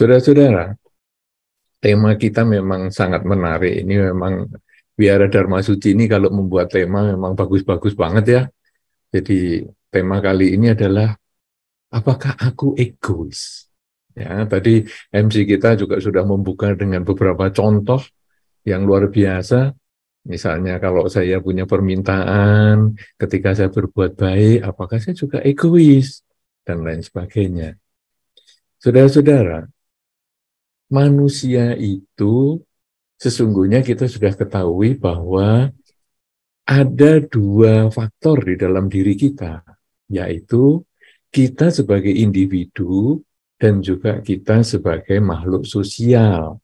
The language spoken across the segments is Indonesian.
Saudara-saudara, tema kita memang sangat menarik. Ini memang Biara Dharma Suci ini kalau membuat tema memang bagus-bagus banget ya. Jadi tema kali ini adalah apakah aku egois? Ya, tadi MC kita juga sudah membuka dengan beberapa contoh yang luar biasa. Misalnya kalau saya punya permintaan, ketika saya berbuat baik, apakah saya juga egois? Dan lain sebagainya. Saudara-saudara, manusia itu sesungguhnya kita sudah ketahui bahwa ada dua faktor di dalam diri kita, yaitu kita sebagai individu dan juga kita sebagai makhluk sosial.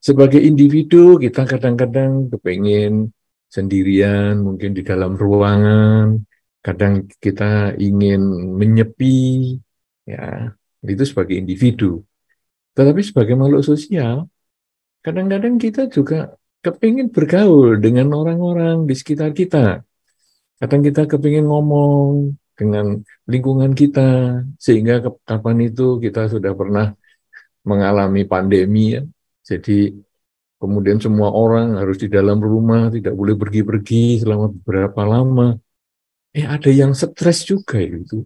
Sebagai individu, kita kadang-kadang kepengen sendirian, mungkin di dalam ruangan, kadang kita ingin menyepi, ya, itu sebagai individu. Tetapi sebagai makhluk sosial, kadang-kadang kita juga kepingin bergaul dengan orang-orang di sekitar kita. Kadang kita kepingin ngomong dengan lingkungan kita, sehingga kapan itu kita sudah pernah mengalami pandemi ya. Jadi kemudian semua orang harus di dalam rumah, tidak boleh pergi-pergi selama beberapa lama. Eh ada yang stres juga itu.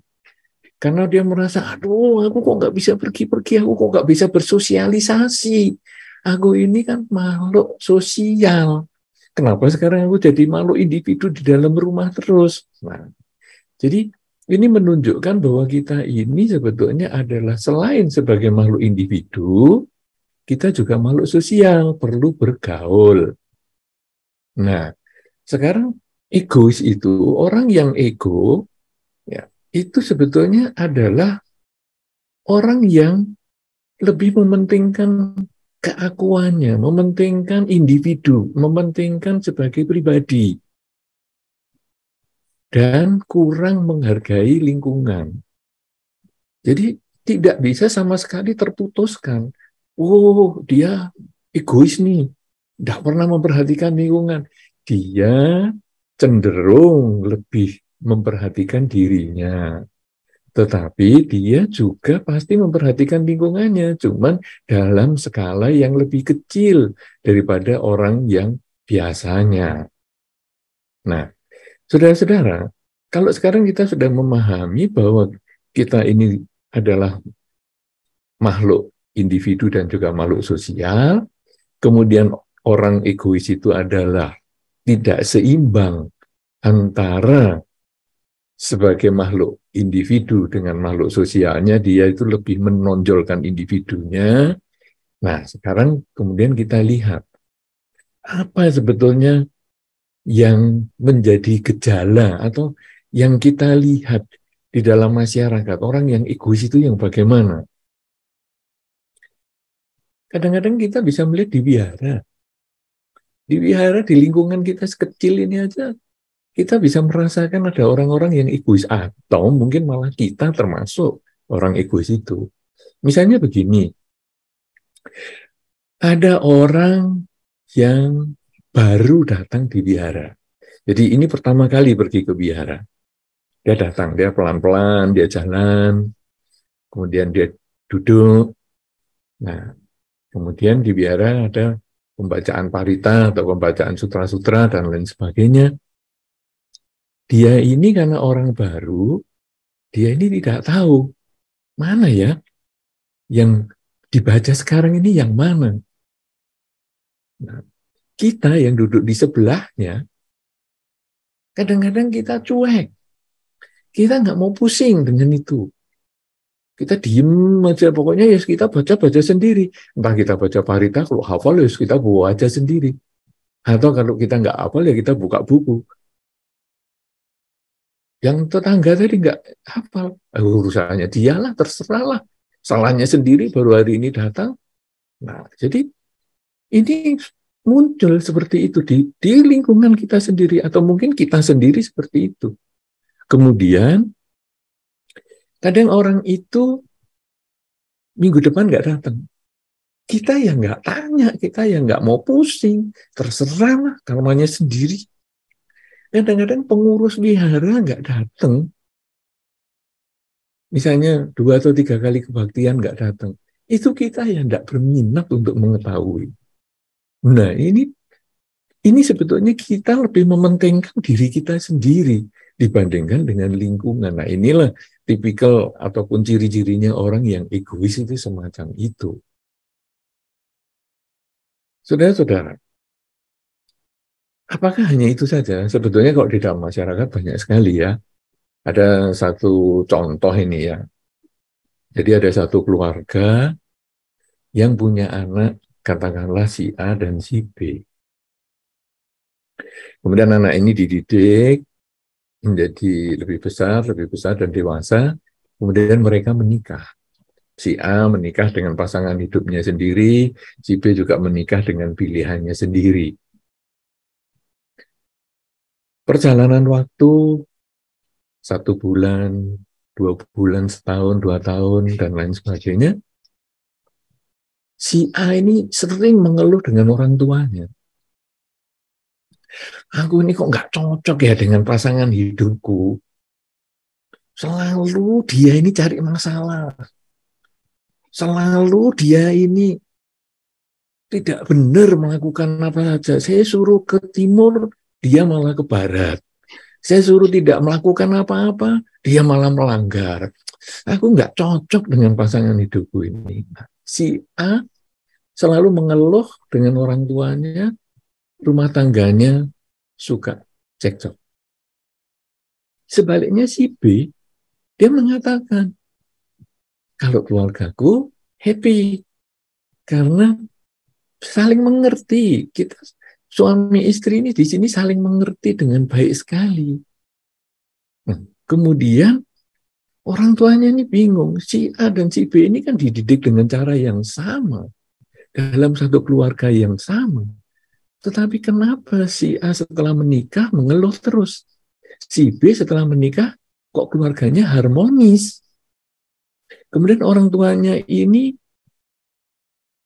Karena dia merasa, aduh, aku kok nggak bisa pergi-pergi, aku kok nggak bisa bersosialisasi. Aku ini kan makhluk sosial. Kenapa sekarang aku jadi makhluk individu di dalam rumah terus? Nah, jadi ini menunjukkan bahwa kita ini sebetulnya adalah selain sebagai makhluk individu, kita juga makhluk sosial, perlu bergaul. Nah, sekarang egois itu orang yang ego itu sebetulnya adalah orang yang lebih mementingkan keakuannya, mementingkan individu, mementingkan sebagai pribadi, dan kurang menghargai lingkungan. Jadi tidak bisa sama sekali terputuskan. Oh, dia egois nih, tidak pernah memperhatikan lingkungan. Dia cenderung lebih memperhatikan dirinya. Tetapi dia juga pasti memperhatikan lingkungannya, cuman dalam skala yang lebih kecil daripada orang yang biasanya. Nah, saudara-saudara, kalau sekarang kita sudah memahami bahwa kita ini adalah makhluk individu dan juga makhluk sosial, kemudian orang egois itu adalah tidak seimbang antara sebagai makhluk individu dengan makhluk sosialnya dia itu lebih menonjolkan individunya. Nah, sekarang kemudian kita lihat apa sebetulnya yang menjadi gejala atau yang kita lihat di dalam masyarakat orang yang egois itu yang bagaimana? Kadang-kadang kita bisa melihat di biara, Di wihara di lingkungan kita sekecil ini aja kita bisa merasakan ada orang-orang yang egois atau mungkin malah kita termasuk orang egois itu. Misalnya begini, ada orang yang baru datang di biara. Jadi ini pertama kali pergi ke biara. Dia datang, dia pelan-pelan, dia jalan, kemudian dia duduk. Nah, kemudian di biara ada pembacaan parita atau pembacaan sutra-sutra dan lain sebagainya dia ini karena orang baru, dia ini tidak tahu mana ya yang dibaca sekarang ini yang mana. Nah, kita yang duduk di sebelahnya, kadang-kadang kita cuek. Kita nggak mau pusing dengan itu. Kita diem aja, pokoknya ya kita baca-baca sendiri. Entah kita baca parita, kalau hafal ya kita bawa aja sendiri. Atau kalau kita nggak hafal ya kita buka buku yang tetangga tadi nggak hafal eh, urusannya dialah terserahlah salahnya sendiri baru hari ini datang nah jadi ini muncul seperti itu di, di lingkungan kita sendiri atau mungkin kita sendiri seperti itu kemudian kadang orang itu minggu depan nggak datang kita yang nggak tanya kita yang nggak mau pusing terserah lah karmanya sendiri kadang-kadang pengurus wihara nggak datang. Misalnya dua atau tiga kali kebaktian nggak datang. Itu kita yang tidak berminat untuk mengetahui. Nah ini ini sebetulnya kita lebih mementingkan diri kita sendiri dibandingkan dengan lingkungan. Nah inilah tipikal ataupun ciri-cirinya orang yang egois itu semacam itu. Saudara-saudara, Apakah hanya itu saja? Sebetulnya kalau di dalam masyarakat banyak sekali ya. Ada satu contoh ini ya. Jadi ada satu keluarga yang punya anak, katakanlah si A dan si B. Kemudian anak ini dididik menjadi lebih besar, lebih besar dan dewasa. Kemudian mereka menikah. Si A menikah dengan pasangan hidupnya sendiri, si B juga menikah dengan pilihannya sendiri. Perjalanan waktu satu bulan, dua bulan, setahun, dua tahun, dan lain sebagainya, si A ini sering mengeluh dengan orang tuanya. Aku ini kok nggak cocok ya dengan pasangan hidupku. Selalu dia ini cari masalah. Selalu dia ini tidak benar melakukan apa saja. Saya suruh ke timur, dia malah ke barat. Saya suruh tidak melakukan apa-apa, dia malah melanggar. Aku nggak cocok dengan pasangan hidupku ini. Si A selalu mengeluh dengan orang tuanya, rumah tangganya suka cekcok. Sebaliknya si B, dia mengatakan, kalau keluargaku happy, karena saling mengerti. Kita suami istri ini di sini saling mengerti dengan baik sekali. Nah, kemudian orang tuanya ini bingung, si A dan si B ini kan dididik dengan cara yang sama dalam satu keluarga yang sama. Tetapi kenapa si A setelah menikah mengeluh terus? Si B setelah menikah kok keluarganya harmonis? Kemudian orang tuanya ini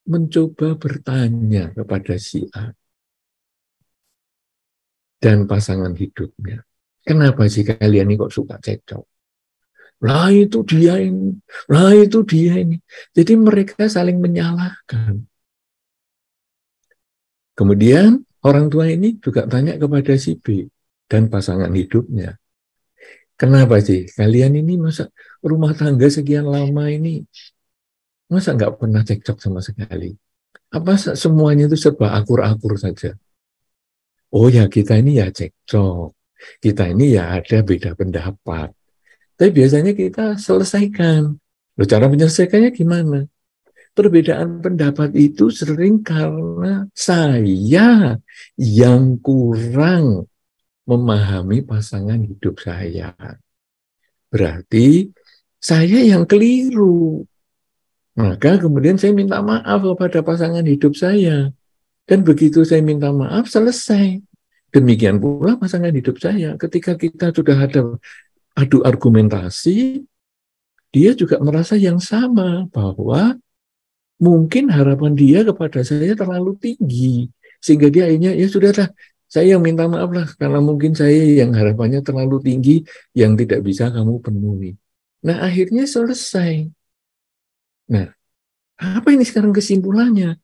mencoba bertanya kepada si A, dan pasangan hidupnya. Kenapa sih kalian ini kok suka cekcok? Lah itu dia ini, lah itu dia ini. Jadi mereka saling menyalahkan. Kemudian orang tua ini juga tanya kepada si B dan pasangan hidupnya. Kenapa sih kalian ini masa rumah tangga sekian lama ini masa nggak pernah cekcok sama sekali? Apa semuanya itu serba akur-akur saja? oh ya kita ini ya cekcok, kita ini ya ada beda pendapat. Tapi biasanya kita selesaikan. Lalu cara menyelesaikannya gimana? Perbedaan pendapat itu sering karena saya yang kurang memahami pasangan hidup saya. Berarti saya yang keliru. Maka kemudian saya minta maaf kepada pasangan hidup saya. Dan begitu saya minta maaf, selesai. Demikian pula pasangan hidup saya. Ketika kita sudah ada adu argumentasi, dia juga merasa yang sama bahwa mungkin harapan dia kepada saya terlalu tinggi. Sehingga dia akhirnya, ya sudahlah, saya yang minta maaf lah karena mungkin saya yang harapannya terlalu tinggi yang tidak bisa kamu penuhi. Nah akhirnya selesai. Nah apa ini sekarang kesimpulannya?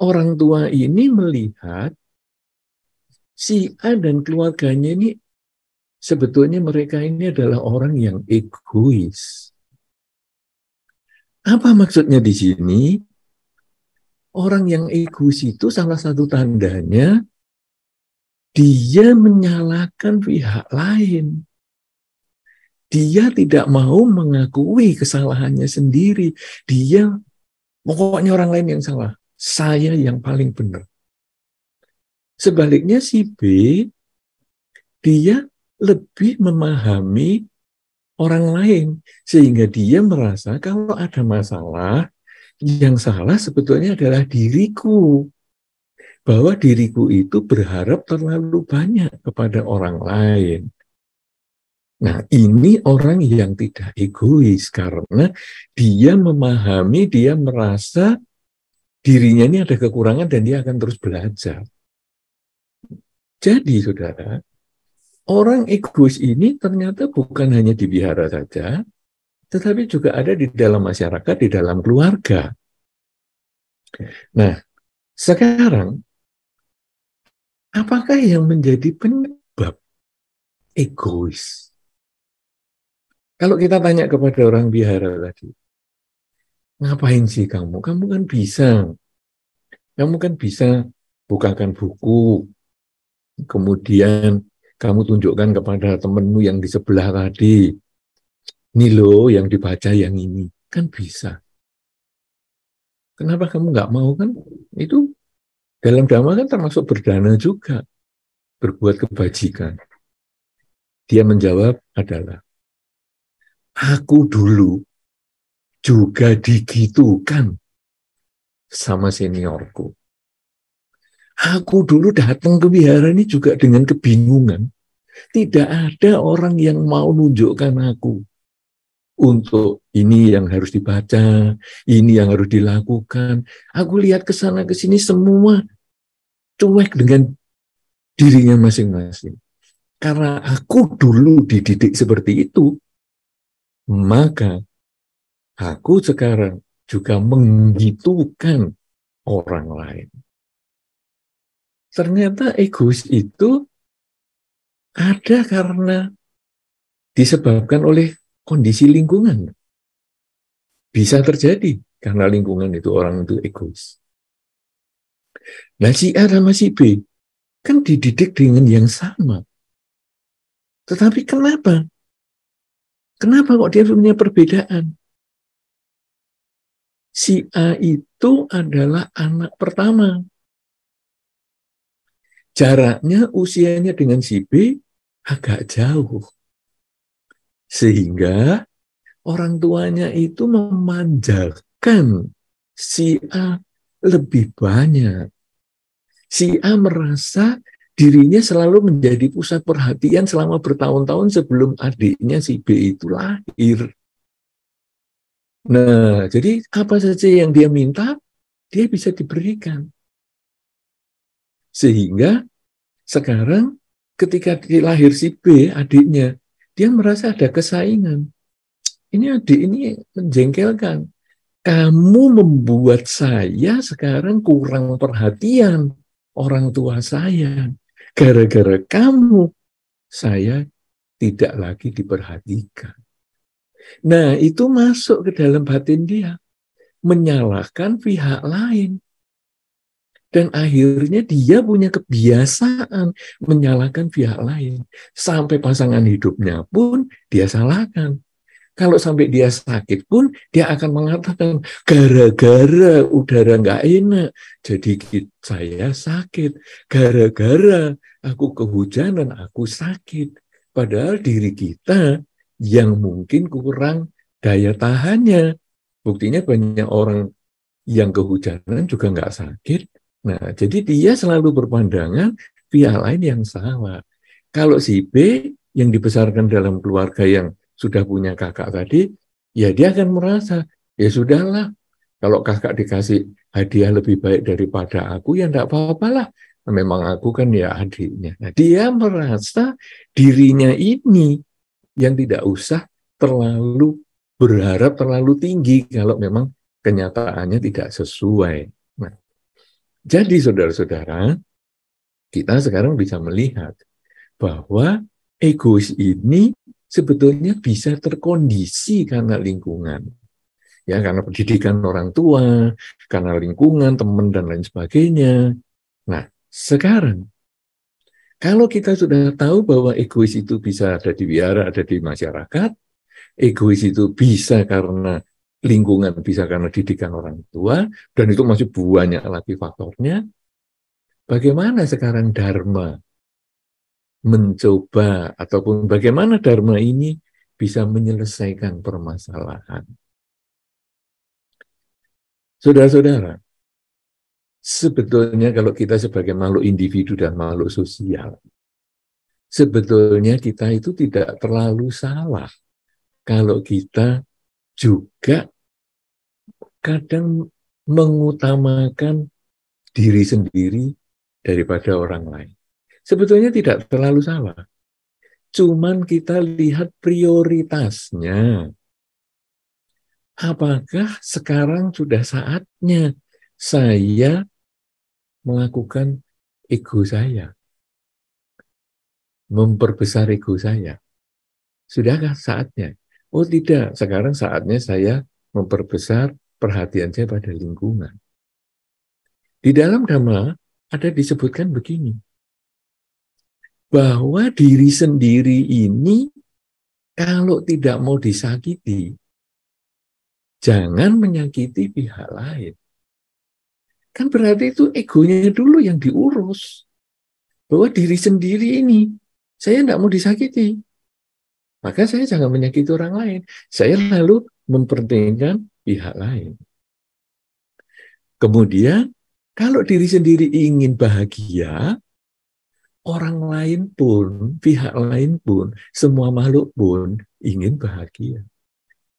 orang tua ini melihat si A dan keluarganya ini sebetulnya mereka ini adalah orang yang egois. Apa maksudnya di sini? Orang yang egois itu salah satu tandanya dia menyalahkan pihak lain dia tidak mau mengakui kesalahannya sendiri. Dia pokoknya orang lain yang salah saya yang paling benar. Sebaliknya si B, dia lebih memahami orang lain. Sehingga dia merasa kalau ada masalah, yang salah sebetulnya adalah diriku. Bahwa diriku itu berharap terlalu banyak kepada orang lain. Nah, ini orang yang tidak egois karena dia memahami, dia merasa dirinya ini ada kekurangan dan dia akan terus belajar. Jadi, saudara, orang egois ini ternyata bukan hanya di biara saja, tetapi juga ada di dalam masyarakat, di dalam keluarga. Nah, sekarang, apakah yang menjadi penyebab egois? Kalau kita tanya kepada orang biara tadi, ngapain sih kamu? Kamu kan bisa. Kamu kan bisa bukakan buku, kemudian kamu tunjukkan kepada temenmu yang di sebelah tadi, ini loh yang dibaca yang ini, kan bisa. Kenapa kamu nggak mau kan? Itu dalam dhamma kan termasuk berdana juga, berbuat kebajikan. Dia menjawab adalah, aku dulu juga digitukan sama seniorku. Aku dulu datang ke wihara ini juga dengan kebingungan. Tidak ada orang yang mau nunjukkan aku untuk ini yang harus dibaca, ini yang harus dilakukan. Aku lihat ke sana ke sini semua cuek dengan dirinya masing-masing. Karena aku dulu dididik seperti itu, maka aku sekarang juga menggitukan orang lain. Ternyata egois itu ada karena disebabkan oleh kondisi lingkungan. Bisa terjadi karena lingkungan itu orang itu egois. Nah si A sama si B kan dididik dengan yang sama. Tetapi kenapa? Kenapa kok dia punya perbedaan? si A itu adalah anak pertama. Jaraknya usianya dengan si B agak jauh. Sehingga orang tuanya itu memanjakan si A lebih banyak. Si A merasa dirinya selalu menjadi pusat perhatian selama bertahun-tahun sebelum adiknya si B itu lahir. Nah, jadi apa saja yang dia minta, dia bisa diberikan. Sehingga sekarang ketika lahir si B, adiknya, dia merasa ada kesaingan. Ini adik ini menjengkelkan. Kamu membuat saya sekarang kurang perhatian orang tua saya. Gara-gara kamu, saya tidak lagi diperhatikan. Nah, itu masuk ke dalam batin dia. Menyalahkan pihak lain. Dan akhirnya dia punya kebiasaan menyalahkan pihak lain. Sampai pasangan hidupnya pun dia salahkan. Kalau sampai dia sakit pun, dia akan mengatakan, gara-gara udara nggak enak, jadi saya sakit. Gara-gara aku kehujanan, aku sakit. Padahal diri kita yang mungkin kurang daya tahannya. Buktinya banyak orang yang kehujanan juga nggak sakit. Nah, jadi dia selalu berpandangan pihak lain yang salah. Kalau si B yang dibesarkan dalam keluarga yang sudah punya kakak tadi, ya dia akan merasa, ya sudahlah, kalau kakak dikasih hadiah lebih baik daripada aku, ya enggak apa-apalah. Memang aku kan ya adiknya. Nah, dia merasa dirinya ini yang tidak usah terlalu berharap terlalu tinggi kalau memang kenyataannya tidak sesuai. Nah, jadi saudara-saudara, kita sekarang bisa melihat bahwa egois ini sebetulnya bisa terkondisi karena lingkungan. Ya, karena pendidikan orang tua, karena lingkungan, teman, dan lain sebagainya. Nah, sekarang kalau kita sudah tahu bahwa egois itu bisa ada di biara, ada di masyarakat, egois itu bisa karena lingkungan, bisa karena didikan orang tua, dan itu masih banyak lagi faktornya. Bagaimana sekarang Dharma mencoba ataupun bagaimana Dharma ini bisa menyelesaikan permasalahan? Saudara-saudara, Sebetulnya kalau kita sebagai makhluk individu dan makhluk sosial, sebetulnya kita itu tidak terlalu salah kalau kita juga kadang mengutamakan diri sendiri daripada orang lain. Sebetulnya tidak terlalu salah. Cuman kita lihat prioritasnya. Apakah sekarang sudah saatnya saya melakukan ego saya. Memperbesar ego saya. Sudahkah saatnya? Oh tidak, sekarang saatnya saya memperbesar perhatian saya pada lingkungan. Di dalam Dhamma ada disebutkan begini, bahwa diri sendiri ini kalau tidak mau disakiti, jangan menyakiti pihak lain. Kan berarti itu egonya dulu yang diurus. Bahwa diri sendiri ini, saya tidak mau disakiti. Maka saya jangan menyakiti orang lain. Saya lalu mempertingkan pihak lain. Kemudian, kalau diri sendiri ingin bahagia, orang lain pun, pihak lain pun, semua makhluk pun ingin bahagia.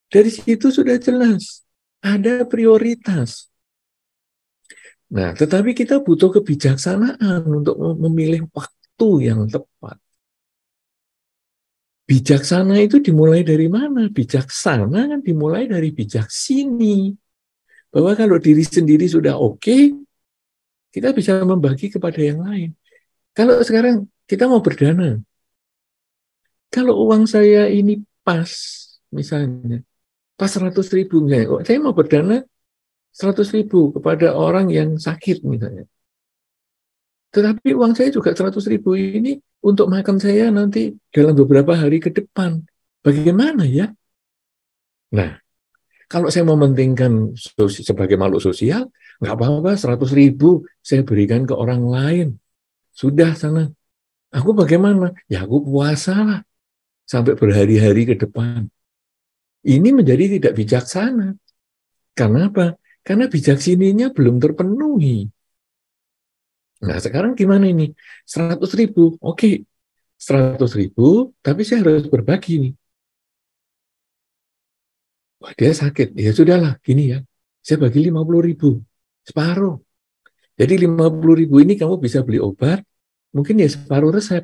Dari situ sudah jelas, ada prioritas. Nah, tetapi kita butuh kebijaksanaan untuk memilih waktu yang tepat. Bijaksana itu dimulai dari mana? Bijaksana kan dimulai dari bijaksini Bahwa kalau diri sendiri sudah oke, okay, kita bisa membagi kepada yang lain. Kalau sekarang kita mau berdana, kalau uang saya ini pas, misalnya, pas 100 ribu, ya? saya mau berdana 100 ribu kepada orang yang sakit misalnya. Tetapi uang saya juga seratus ribu ini untuk makan saya nanti dalam beberapa hari ke depan. Bagaimana ya? Nah, kalau saya mementingkan sebagai makhluk sosial, nggak apa-apa, seratus ribu saya berikan ke orang lain. Sudah sana. Aku bagaimana? Ya aku puasa lah. Sampai berhari-hari ke depan. Ini menjadi tidak bijaksana. Karena apa? Karena bijak sininya belum terpenuhi. Nah, sekarang gimana ini? 100 ribu, oke. Okay. 100 ribu, tapi saya harus berbagi nih. Wah, dia sakit. Ya sudahlah, gini ya. Saya bagi 50 ribu, separuh. Jadi 50 ribu ini kamu bisa beli obat, mungkin ya separuh resep.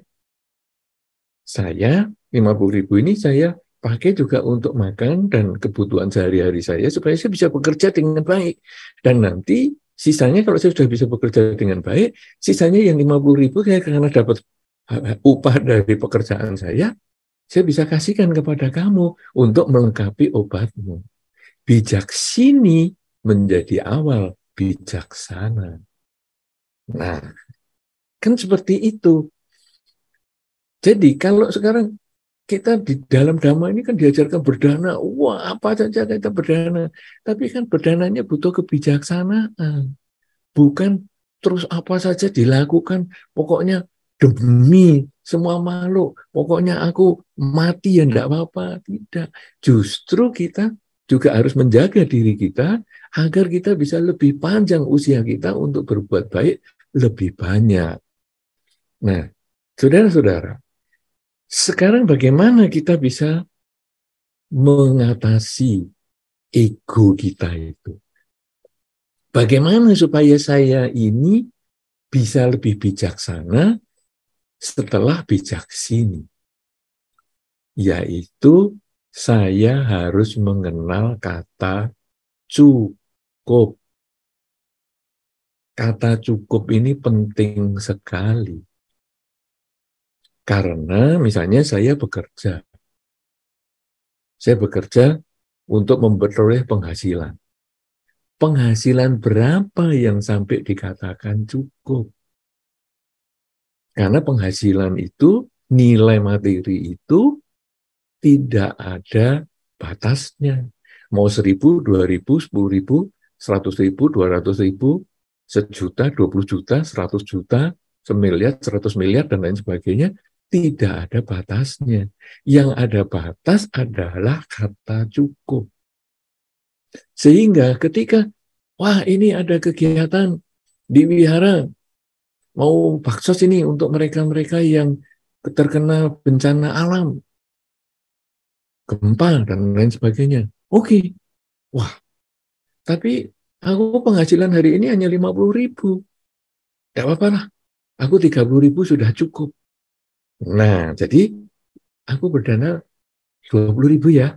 Saya, 50 ribu ini saya pakai juga untuk makan dan kebutuhan sehari-hari saya supaya saya bisa bekerja dengan baik. Dan nanti sisanya kalau saya sudah bisa bekerja dengan baik, sisanya yang 50 ribu saya karena dapat eh, upah dari pekerjaan saya, saya bisa kasihkan kepada kamu untuk melengkapi obatmu. Bijak sini menjadi awal bijaksana. Nah, kan seperti itu. Jadi kalau sekarang kita di dalam dhamma ini kan diajarkan berdana, wah apa saja kita berdana. Tapi kan berdananya butuh kebijaksanaan. Bukan terus apa saja dilakukan, pokoknya demi semua makhluk, pokoknya aku mati ya enggak apa-apa. Tidak. Justru kita juga harus menjaga diri kita agar kita bisa lebih panjang usia kita untuk berbuat baik lebih banyak. Nah, saudara-saudara, sekarang bagaimana kita bisa mengatasi ego kita itu? Bagaimana supaya saya ini bisa lebih bijaksana setelah bijaksini? Yaitu saya harus mengenal kata cukup. Kata cukup ini penting sekali karena misalnya saya bekerja. Saya bekerja untuk memperoleh penghasilan. Penghasilan berapa yang sampai dikatakan cukup? Karena penghasilan itu, nilai materi itu tidak ada batasnya. Mau seribu, dua ribu, sepuluh ribu, seratus ribu, dua ratus ribu, sejuta, dua puluh juta, seratus juta, semiliar, seratus miliar, dan lain sebagainya, tidak ada batasnya. Yang ada batas adalah kata cukup. Sehingga ketika, wah ini ada kegiatan di wihara, mau baksos ini untuk mereka-mereka yang terkena bencana alam, gempa, dan lain sebagainya. Oke, okay. wah, tapi aku penghasilan hari ini hanya 50 ribu. tidak apa-apa lah, aku 30 ribu sudah cukup Nah, jadi aku berdana 20 ribu ya.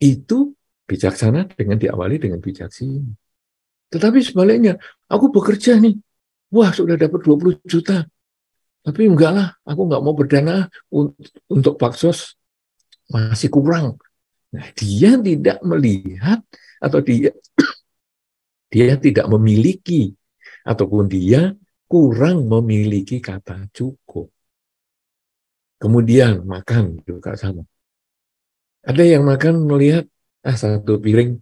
Itu bijaksana dengan diawali dengan bijaksana. Tetapi sebaliknya, aku bekerja nih. Wah, sudah dapat 20 juta. Tapi enggak lah, aku enggak mau berdana untuk Paksos. Masih kurang. Nah, dia tidak melihat atau dia dia tidak memiliki ataupun dia kurang memiliki kata cukup. Kemudian makan juga sama. Ada yang makan melihat, ah satu piring,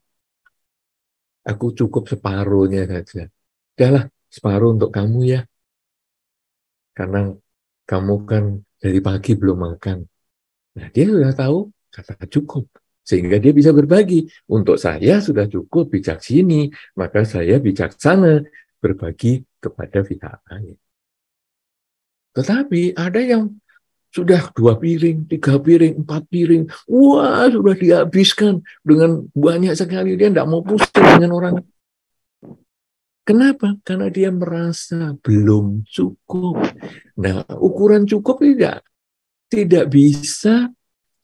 aku cukup separuhnya saja. Udahlah, separuh untuk kamu ya. Karena kamu kan dari pagi belum makan. Nah, dia sudah tahu kata cukup. Sehingga dia bisa berbagi. Untuk saya sudah cukup bijak sini, maka saya bijaksana berbagi kepada pihak lain. Ya. Tetapi ada yang sudah dua piring, tiga piring, empat piring, wah sudah dihabiskan dengan banyak sekali dia tidak mau pusing dengan orang. Kenapa? Karena dia merasa belum cukup. Nah, ukuran cukup tidak tidak bisa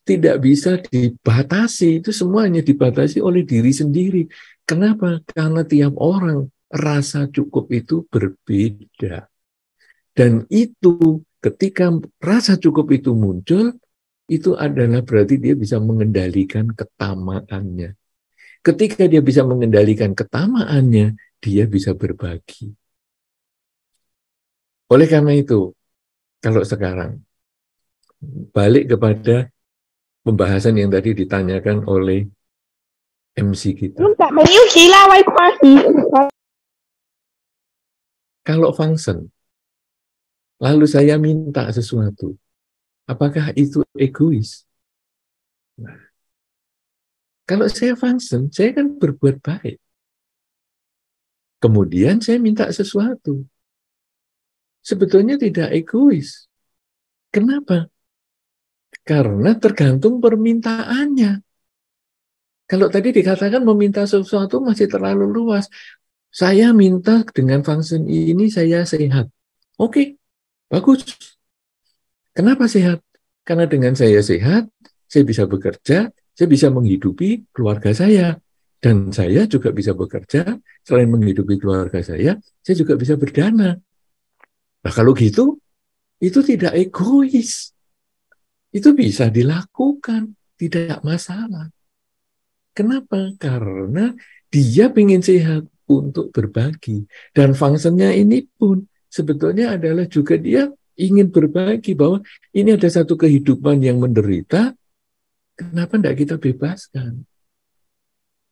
tidak bisa dibatasi itu semuanya dibatasi oleh diri sendiri. Kenapa? Karena tiap orang rasa cukup itu berbeda. Dan itu ketika rasa cukup itu muncul, itu adalah berarti dia bisa mengendalikan ketamaannya. Ketika dia bisa mengendalikan ketamaannya, dia bisa berbagi. Oleh karena itu, kalau sekarang balik kepada pembahasan yang tadi ditanyakan oleh MC kita. Kalau function, lalu saya minta sesuatu, apakah itu egois? Nah, kalau saya function, saya kan berbuat baik. Kemudian saya minta sesuatu. Sebetulnya tidak egois. Kenapa? Karena tergantung permintaannya. Kalau tadi dikatakan meminta sesuatu masih terlalu luas, saya minta dengan function ini saya sehat. Oke, bagus. Kenapa sehat? Karena dengan saya sehat, saya bisa bekerja, saya bisa menghidupi keluarga saya. Dan saya juga bisa bekerja, selain menghidupi keluarga saya, saya juga bisa berdana. Nah kalau gitu, itu tidak egois. Itu bisa dilakukan, tidak masalah. Kenapa? Karena dia ingin sehat untuk berbagi. Dan fungsinya ini pun sebetulnya adalah juga dia ingin berbagi bahwa ini ada satu kehidupan yang menderita, kenapa tidak kita bebaskan?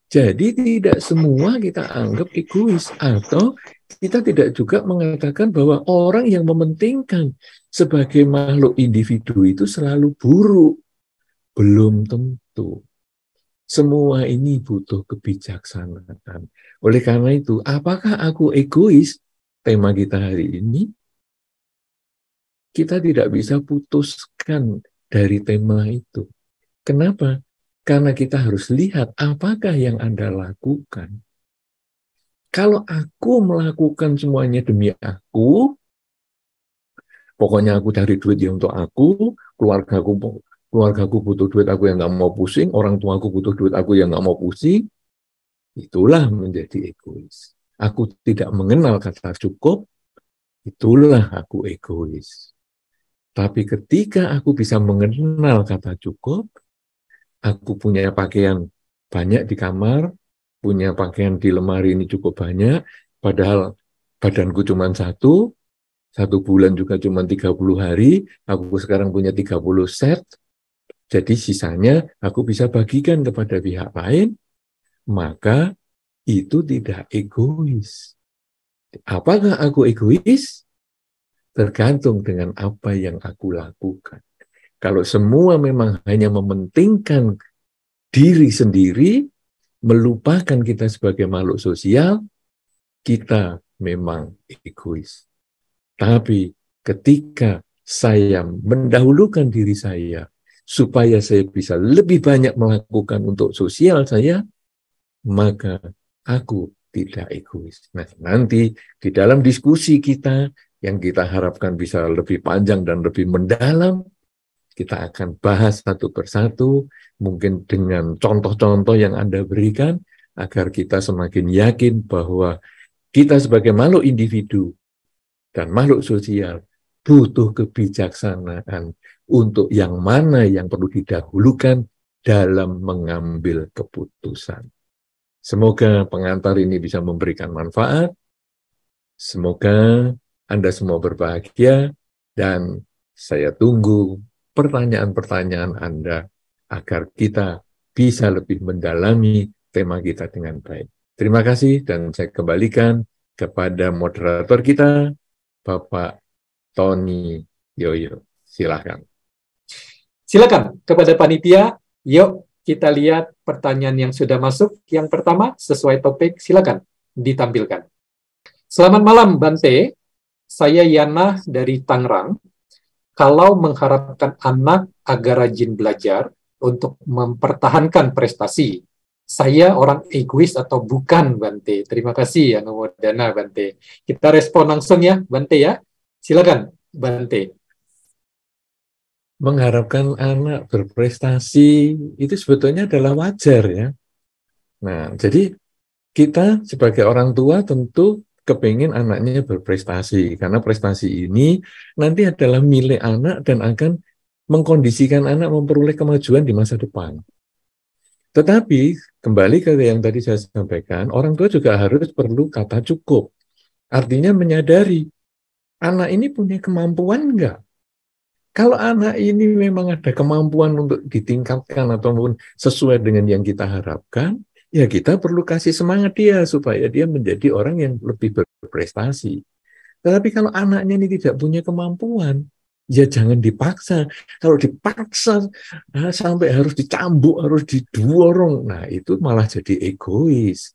Jadi tidak semua kita anggap egois atau kita tidak juga mengatakan bahwa orang yang mementingkan sebagai makhluk individu itu selalu buruk. Belum tentu. Semua ini butuh kebijaksanaan. Oleh karena itu, apakah aku egois? Tema kita hari ini, kita tidak bisa putuskan dari tema itu. Kenapa? Karena kita harus lihat apakah yang Anda lakukan. Kalau aku melakukan semuanya demi aku, pokoknya aku cari duit ya untuk aku, keluarga aku keluargaku butuh duit aku yang nggak mau pusing, orang tuaku butuh duit aku yang nggak mau pusing, itulah menjadi egois. Aku tidak mengenal kata cukup, itulah aku egois. Tapi ketika aku bisa mengenal kata cukup, aku punya pakaian banyak di kamar, punya pakaian di lemari ini cukup banyak, padahal badanku cuma satu, satu bulan juga cuma 30 hari, aku sekarang punya 30 set, jadi sisanya aku bisa bagikan kepada pihak lain, maka itu tidak egois. Apakah aku egois? Tergantung dengan apa yang aku lakukan. Kalau semua memang hanya mementingkan diri sendiri, melupakan kita sebagai makhluk sosial, kita memang egois. Tapi ketika saya mendahulukan diri saya supaya saya bisa lebih banyak melakukan untuk sosial saya, maka aku tidak egois. Nah, nanti di dalam diskusi kita yang kita harapkan bisa lebih panjang dan lebih mendalam, kita akan bahas satu persatu, mungkin dengan contoh-contoh yang Anda berikan, agar kita semakin yakin bahwa kita sebagai makhluk individu dan makhluk sosial butuh kebijaksanaan untuk yang mana yang perlu didahulukan dalam mengambil keputusan. Semoga pengantar ini bisa memberikan manfaat. Semoga Anda semua berbahagia dan saya tunggu pertanyaan-pertanyaan Anda agar kita bisa lebih mendalami tema kita dengan baik. Terima kasih dan saya kembalikan kepada moderator kita, Bapak Tony Yoyo. Silahkan. Silakan kepada panitia, yuk kita lihat pertanyaan yang sudah masuk. Yang pertama, sesuai topik, silakan ditampilkan. Selamat malam, Bante. Saya Yana dari Tangerang. Kalau mengharapkan anak agar rajin belajar untuk mempertahankan prestasi, saya orang egois atau bukan, Bante? Terima kasih ya, Nomodana, Bante. Kita respon langsung ya, Bante ya. Silakan, Bante mengharapkan anak berprestasi itu sebetulnya adalah wajar ya. Nah, jadi kita sebagai orang tua tentu kepingin anaknya berprestasi karena prestasi ini nanti adalah milik anak dan akan mengkondisikan anak memperoleh kemajuan di masa depan. Tetapi kembali ke yang tadi saya sampaikan, orang tua juga harus perlu kata cukup. Artinya menyadari anak ini punya kemampuan enggak? Kalau anak ini memang ada kemampuan untuk ditingkatkan ataupun sesuai dengan yang kita harapkan, ya kita perlu kasih semangat dia supaya dia menjadi orang yang lebih berprestasi. Tetapi kalau anaknya ini tidak punya kemampuan, ya jangan dipaksa. Kalau dipaksa eh, sampai harus dicambuk, harus didorong, nah itu malah jadi egois.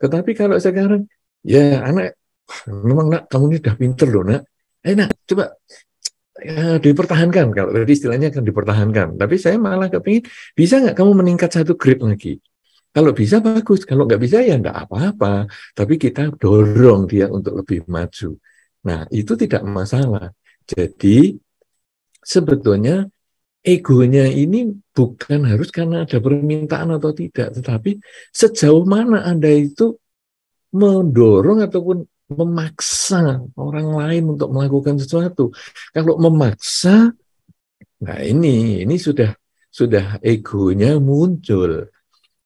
Tetapi kalau sekarang, ya anak, memang nak kamu ini udah pinter loh nak. Eh nak, coba ya, dipertahankan kalau tadi istilahnya akan dipertahankan tapi saya malah kepingin bisa nggak kamu meningkat satu grade lagi kalau bisa bagus, kalau nggak bisa ya nggak apa-apa. Tapi kita dorong dia untuk lebih maju. Nah, itu tidak masalah. Jadi, sebetulnya egonya ini bukan harus karena ada permintaan atau tidak. Tetapi sejauh mana Anda itu mendorong ataupun memaksa orang lain untuk melakukan sesuatu. Kalau memaksa, nah ini ini sudah sudah egonya muncul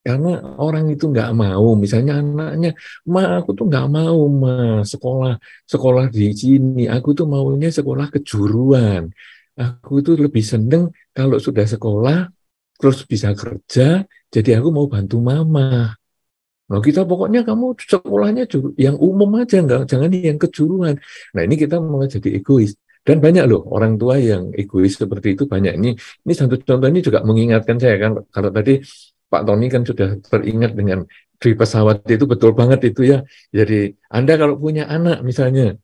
karena orang itu nggak mau misalnya anaknya ma aku tuh nggak mau ma sekolah sekolah di sini aku tuh maunya sekolah kejuruan aku tuh lebih seneng kalau sudah sekolah terus bisa kerja jadi aku mau bantu mama Nah, kita pokoknya kamu sekolahnya juru, yang umum aja, enggak, jangan yang kejuruan. Nah, ini kita mau jadi egois. Dan banyak loh orang tua yang egois seperti itu banyak. Ini, ini satu contoh ini juga mengingatkan saya kan, kalau tadi Pak Tony kan sudah teringat dengan di pesawat itu betul banget itu ya. Jadi Anda kalau punya anak misalnya,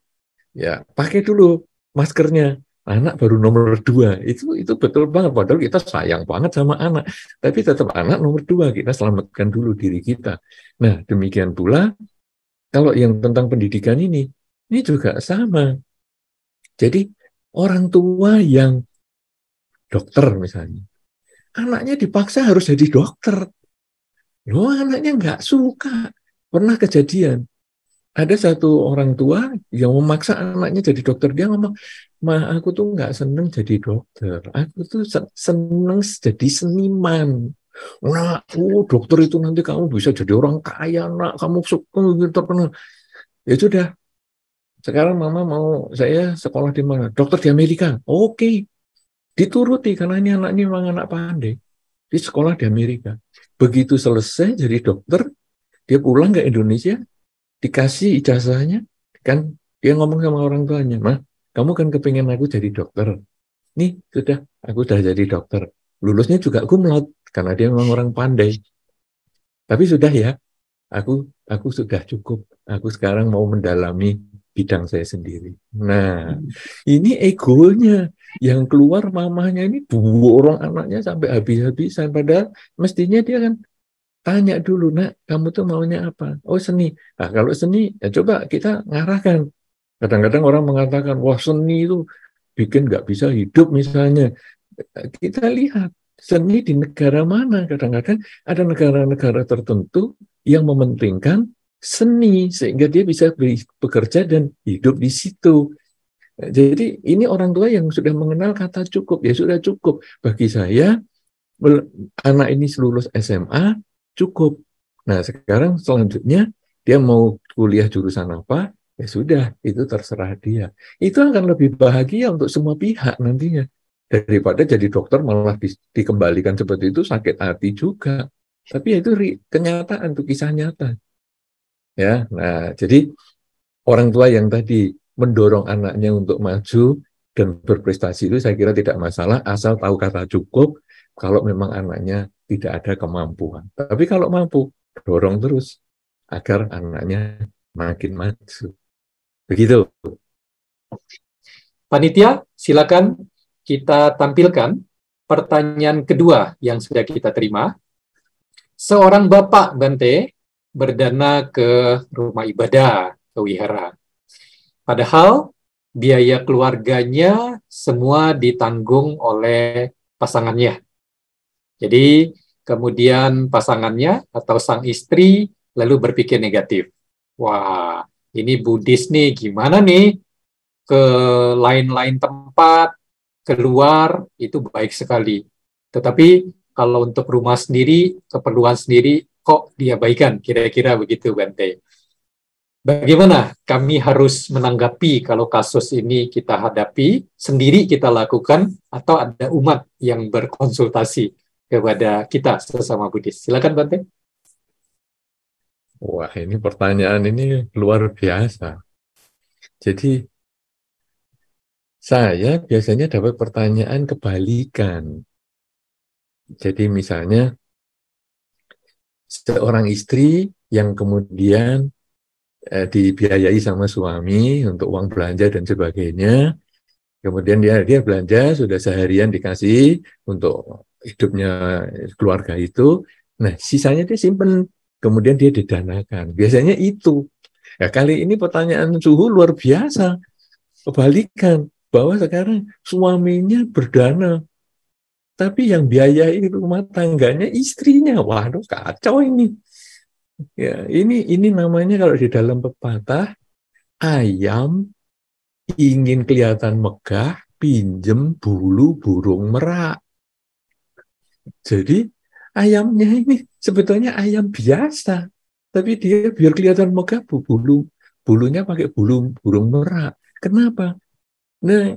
ya pakai dulu maskernya anak baru nomor dua itu itu betul banget padahal kita sayang banget sama anak tapi tetap anak nomor dua kita selamatkan dulu diri kita nah demikian pula kalau yang tentang pendidikan ini ini juga sama jadi orang tua yang dokter misalnya anaknya dipaksa harus jadi dokter lo anaknya nggak suka pernah kejadian ada satu orang tua yang memaksa anaknya jadi dokter dia ngomong Ma aku tuh nggak seneng jadi dokter aku tuh seneng jadi seniman nah oh, dokter itu nanti kamu bisa jadi orang kaya nak kamu suka sukses eh, terkenal ya sudah sekarang mama mau saya sekolah di mana dokter di Amerika oke dituruti karena ini anak ini memang anak pandai di sekolah di Amerika begitu selesai jadi dokter dia pulang ke Indonesia dikasih ijazahnya kan dia ngomong sama orang tuanya mah kamu kan kepengen aku jadi dokter. Nih, sudah, aku sudah jadi dokter. Lulusnya juga aku melaut karena dia memang orang pandai. Tapi sudah ya, aku aku sudah cukup. Aku sekarang mau mendalami bidang saya sendiri. Nah, ini egonya yang keluar mamahnya ini orang anaknya sampai habis-habisan. Padahal mestinya dia kan tanya dulu, nak, kamu tuh maunya apa? Oh, seni. Nah, kalau seni, ya coba kita ngarahkan Kadang-kadang orang mengatakan, wah seni itu bikin nggak bisa hidup misalnya. Kita lihat seni di negara mana. Kadang-kadang ada negara-negara tertentu yang mementingkan seni sehingga dia bisa bekerja dan hidup di situ. Jadi ini orang tua yang sudah mengenal kata cukup ya sudah cukup bagi saya anak ini lulus SMA cukup. Nah sekarang selanjutnya dia mau kuliah jurusan apa ya sudah itu terserah dia itu akan lebih bahagia untuk semua pihak nantinya daripada jadi dokter malah di, dikembalikan seperti itu sakit hati juga tapi ya itu ri, kenyataan tuh kisah nyata ya nah jadi orang tua yang tadi mendorong anaknya untuk maju dan berprestasi itu saya kira tidak masalah asal tahu kata cukup kalau memang anaknya tidak ada kemampuan tapi kalau mampu dorong terus agar anaknya makin maju Begitu. Panitia, silakan kita tampilkan pertanyaan kedua yang sudah kita terima. Seorang bapak Bante berdana ke rumah ibadah, ke wihara. Padahal biaya keluarganya semua ditanggung oleh pasangannya. Jadi kemudian pasangannya atau sang istri lalu berpikir negatif. Wah, ini Buddhis nih, gimana nih ke lain-lain tempat, keluar, itu baik sekali. Tetapi kalau untuk rumah sendiri, keperluan sendiri, kok diabaikan? Kira-kira begitu, Bante. Bagaimana kami harus menanggapi kalau kasus ini kita hadapi, sendiri kita lakukan, atau ada umat yang berkonsultasi kepada kita sesama Buddhis? Silakan, Bante. Wah, ini pertanyaan ini luar biasa. Jadi, saya biasanya dapat pertanyaan kebalikan. Jadi, misalnya, seorang istri yang kemudian eh, dibiayai sama suami untuk uang belanja dan sebagainya, kemudian dia dia belanja sudah seharian dikasih untuk hidupnya keluarga itu, nah sisanya dia simpen kemudian dia didanakan. Biasanya itu. Ya kali ini pertanyaan suhu luar biasa. Kebalikan bahwa sekarang suaminya berdana tapi yang biayai rumah tangganya istrinya. Waduh kacau ini. Ya, ini ini namanya kalau di dalam pepatah ayam ingin kelihatan megah pinjem bulu burung merak. Jadi ayamnya ini sebetulnya ayam biasa, tapi dia biar kelihatan megah bulu bulunya pakai bulu burung merak. Kenapa? Nah,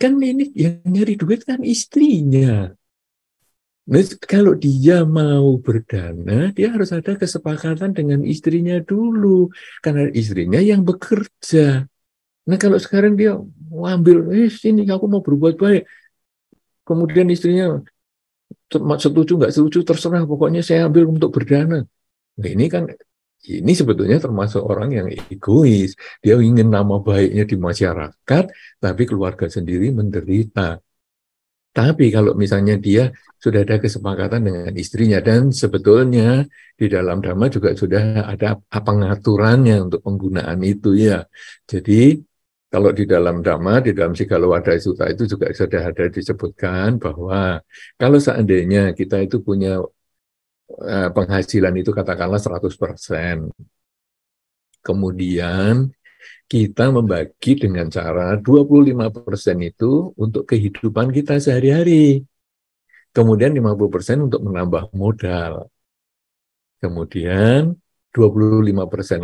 kan ini yang nyari duit kan istrinya. Nah, kalau dia mau berdana, dia harus ada kesepakatan dengan istrinya dulu, karena istrinya yang bekerja. Nah kalau sekarang dia ambil, eh sini aku mau berbuat baik, kemudian istrinya setuju nggak setuju terserah pokoknya saya ambil untuk berdana nah, ini kan ini sebetulnya termasuk orang yang egois dia ingin nama baiknya di masyarakat tapi keluarga sendiri menderita tapi kalau misalnya dia sudah ada kesepakatan dengan istrinya dan sebetulnya di dalam dhamma juga sudah ada pengaturannya untuk penggunaan itu ya. Jadi kalau di dalam Dhamma, di dalam Sigalowada Sutta itu juga sudah ada disebutkan bahwa kalau seandainya kita itu punya eh, penghasilan itu katakanlah 100%. Kemudian kita membagi dengan cara 25% itu untuk kehidupan kita sehari-hari. Kemudian 50% untuk menambah modal. Kemudian 25%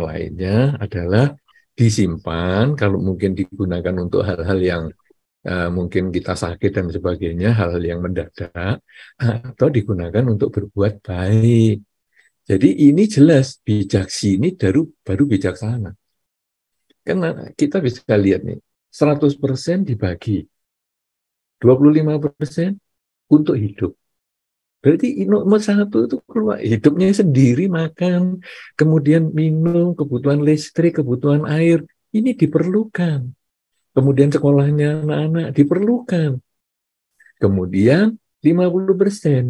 lainnya adalah disimpan, kalau mungkin digunakan untuk hal-hal yang uh, mungkin kita sakit dan sebagainya, hal hal yang mendadak, atau digunakan untuk berbuat baik. Jadi ini jelas bijak sini baru baru bijaksana. Karena kita bisa lihat nih, 100% dibagi. 25% untuk hidup. Berarti nomor satu itu keluar hidupnya sendiri makan, kemudian minum, kebutuhan listrik, kebutuhan air ini diperlukan. Kemudian sekolahnya anak-anak diperlukan. Kemudian 50 persen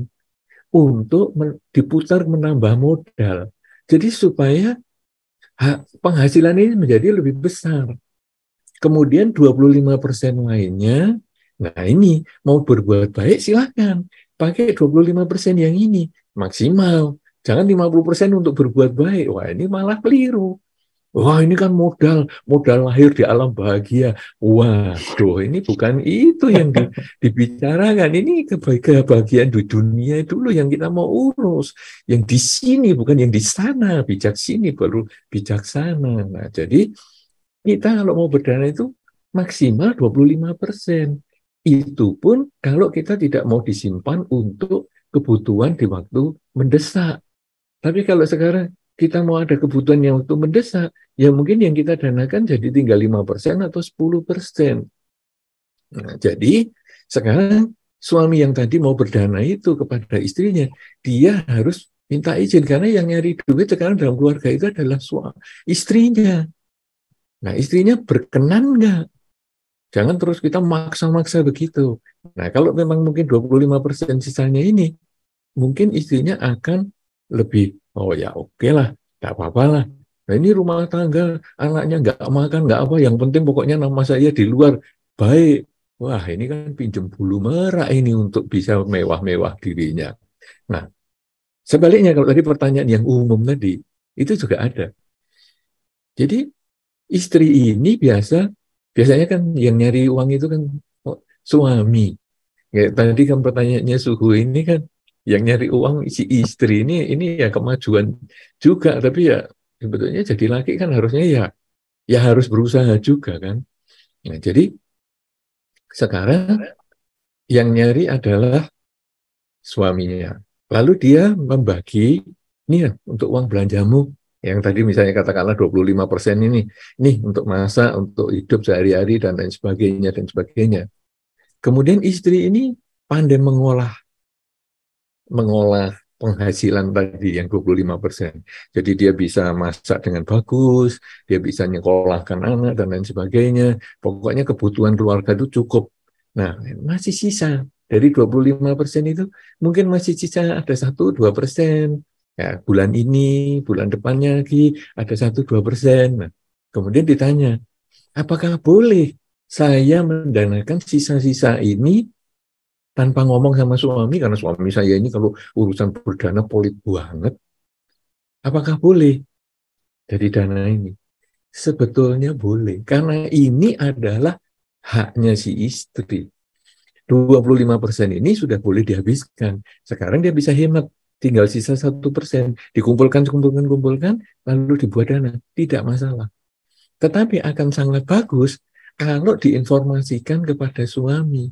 untuk diputar menambah modal. Jadi supaya penghasilan ini menjadi lebih besar. Kemudian 25 persen lainnya Nah ini mau berbuat baik silahkan pakai 25% yang ini maksimal. Jangan 50% untuk berbuat baik. Wah, ini malah keliru. Wah, ini kan modal, modal lahir di alam bahagia. Waduh, ini bukan itu yang di, dibicarakan. Ini kebaikan kebahagiaan di dunia dulu yang kita mau urus. Yang di sini, bukan yang di sana. Bijak sini, baru bijaksana. Nah, jadi kita kalau mau berdana itu maksimal 25 persen. Itu pun kalau kita tidak mau disimpan untuk kebutuhan di waktu mendesak. Tapi kalau sekarang kita mau ada kebutuhan yang waktu mendesak, ya mungkin yang kita danakan jadi tinggal 5% atau 10%. Nah, jadi sekarang suami yang tadi mau berdana itu kepada istrinya, dia harus minta izin karena yang nyari duit sekarang dalam keluarga itu adalah suami istrinya. Nah, istrinya berkenan nggak Jangan terus kita maksa-maksa begitu. Nah, kalau memang mungkin 25% sisanya ini, mungkin istrinya akan lebih, oh ya oke okay lah, tak apa apalah Nah, ini rumah tangga, anaknya nggak makan, nggak apa, yang penting pokoknya nama saya di luar baik. Wah, ini kan pinjem bulu merah ini untuk bisa mewah-mewah dirinya. Nah, sebaliknya kalau tadi pertanyaan yang umum tadi, itu juga ada. Jadi, istri ini biasa Biasanya kan yang nyari uang itu kan oh, suami. Ya, tadi kan pertanyaannya suhu ini kan yang nyari uang si istri ini ini ya kemajuan juga tapi ya sebetulnya jadi laki kan harusnya ya ya harus berusaha juga kan. Nah, jadi sekarang yang nyari adalah suaminya. Lalu dia membagi nih ya, untuk uang belanjamu yang tadi misalnya katakanlah 25 persen ini, nih untuk masa, untuk hidup sehari-hari dan lain sebagainya dan sebagainya. Kemudian istri ini pandai mengolah, mengolah penghasilan tadi yang 25 persen. Jadi dia bisa masak dengan bagus, dia bisa nyekolahkan anak dan lain sebagainya. Pokoknya kebutuhan keluarga itu cukup. Nah, masih sisa dari 25 persen itu mungkin masih sisa ada satu dua persen ya bulan ini, bulan depannya lagi ada satu dua persen. Nah, kemudian ditanya, apakah boleh saya mendanakan sisa-sisa ini tanpa ngomong sama suami karena suami saya ini kalau urusan perdana polit banget. Apakah boleh dari dana ini? Sebetulnya boleh karena ini adalah haknya si istri. 25% ini sudah boleh dihabiskan. Sekarang dia bisa hemat tinggal sisa satu persen dikumpulkan kumpulkan kumpulkan lalu dibuat dana tidak masalah tetapi akan sangat bagus kalau diinformasikan kepada suami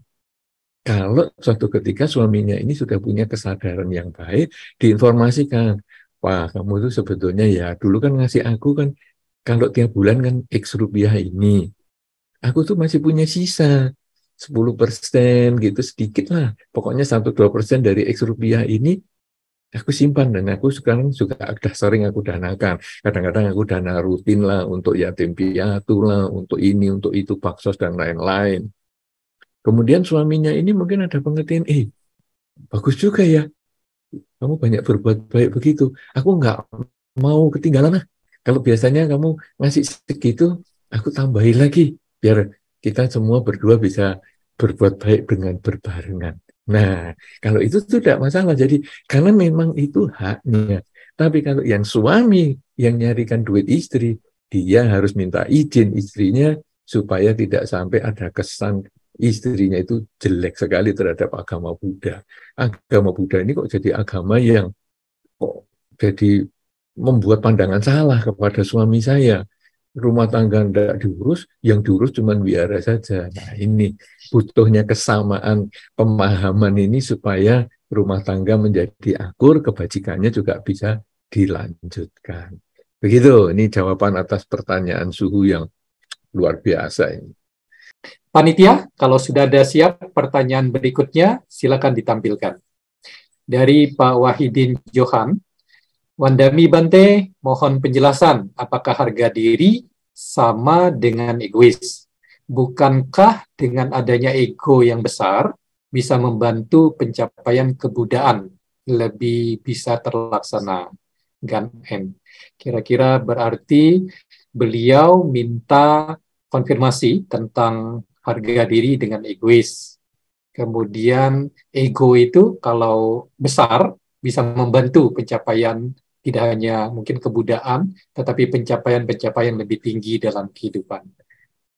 kalau suatu ketika suaminya ini sudah punya kesadaran yang baik diinformasikan wah kamu itu sebetulnya ya dulu kan ngasih aku kan kalau tiap bulan kan X rupiah ini aku tuh masih punya sisa 10 persen gitu sedikit lah. Pokoknya 1-2 persen dari X rupiah ini aku simpan dan aku sekarang juga sudah sering aku danakan. Kadang-kadang aku dana rutin lah untuk yatim piatu lah, untuk ini, untuk itu, baksos dan lain-lain. Kemudian suaminya ini mungkin ada pengertian, eh bagus juga ya, kamu banyak berbuat baik begitu. Aku nggak mau ketinggalan lah. Kalau biasanya kamu ngasih segitu, aku tambahin lagi biar kita semua berdua bisa berbuat baik dengan berbarengan. Nah, kalau itu tidak masalah. Jadi karena memang itu haknya. Tapi kalau yang suami yang nyarikan duit istri, dia harus minta izin istrinya supaya tidak sampai ada kesan istrinya itu jelek sekali terhadap agama Buddha. Agama Buddha ini kok jadi agama yang kok jadi membuat pandangan salah kepada suami saya rumah tangga tidak diurus, yang diurus cuma biara saja. Nah ini butuhnya kesamaan pemahaman ini supaya rumah tangga menjadi akur, kebajikannya juga bisa dilanjutkan. Begitu, ini jawaban atas pertanyaan suhu yang luar biasa ini. Panitia, kalau sudah ada siap pertanyaan berikutnya, silakan ditampilkan. Dari Pak Wahidin Johan, Wandami Bante, mohon penjelasan apakah harga diri sama dengan egois? Bukankah dengan adanya ego yang besar bisa membantu pencapaian kebudaan lebih bisa terlaksana? Gan M, Kira-kira berarti beliau minta konfirmasi tentang harga diri dengan egois. Kemudian ego itu kalau besar bisa membantu pencapaian tidak hanya mungkin kebudayaan, tetapi pencapaian-pencapaian lebih tinggi dalam kehidupan.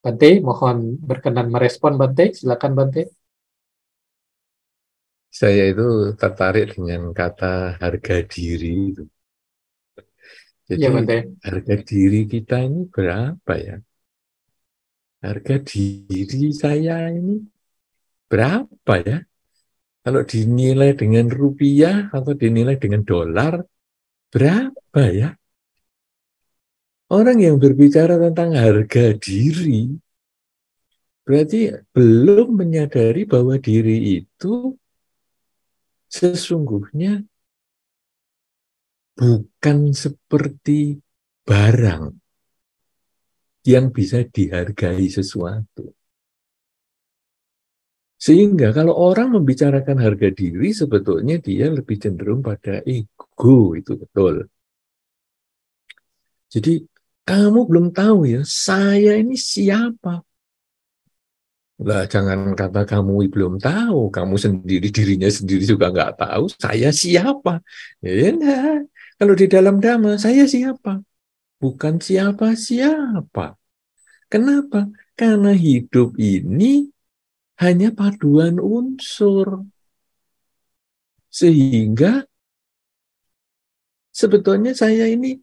Bante, mohon berkenan merespon Bante, silakan Bante. Saya itu tertarik dengan kata harga diri itu. Jadi ya, Bante. harga diri kita ini berapa ya? Harga diri saya ini berapa ya? Kalau dinilai dengan rupiah atau dinilai dengan dolar, Berapa ya? Orang yang berbicara tentang harga diri berarti belum menyadari bahwa diri itu sesungguhnya bukan seperti barang yang bisa dihargai sesuatu. Sehingga kalau orang membicarakan harga diri, sebetulnya dia lebih cenderung pada ego, itu betul. Jadi, kamu belum tahu ya, saya ini siapa? Lah, jangan kata kamu belum tahu, kamu sendiri dirinya sendiri juga nggak tahu, saya siapa? Ya, ya enggak. Kalau di dalam dhamma, saya siapa? Bukan siapa-siapa. Kenapa? Karena hidup ini hanya paduan unsur. Sehingga sebetulnya saya ini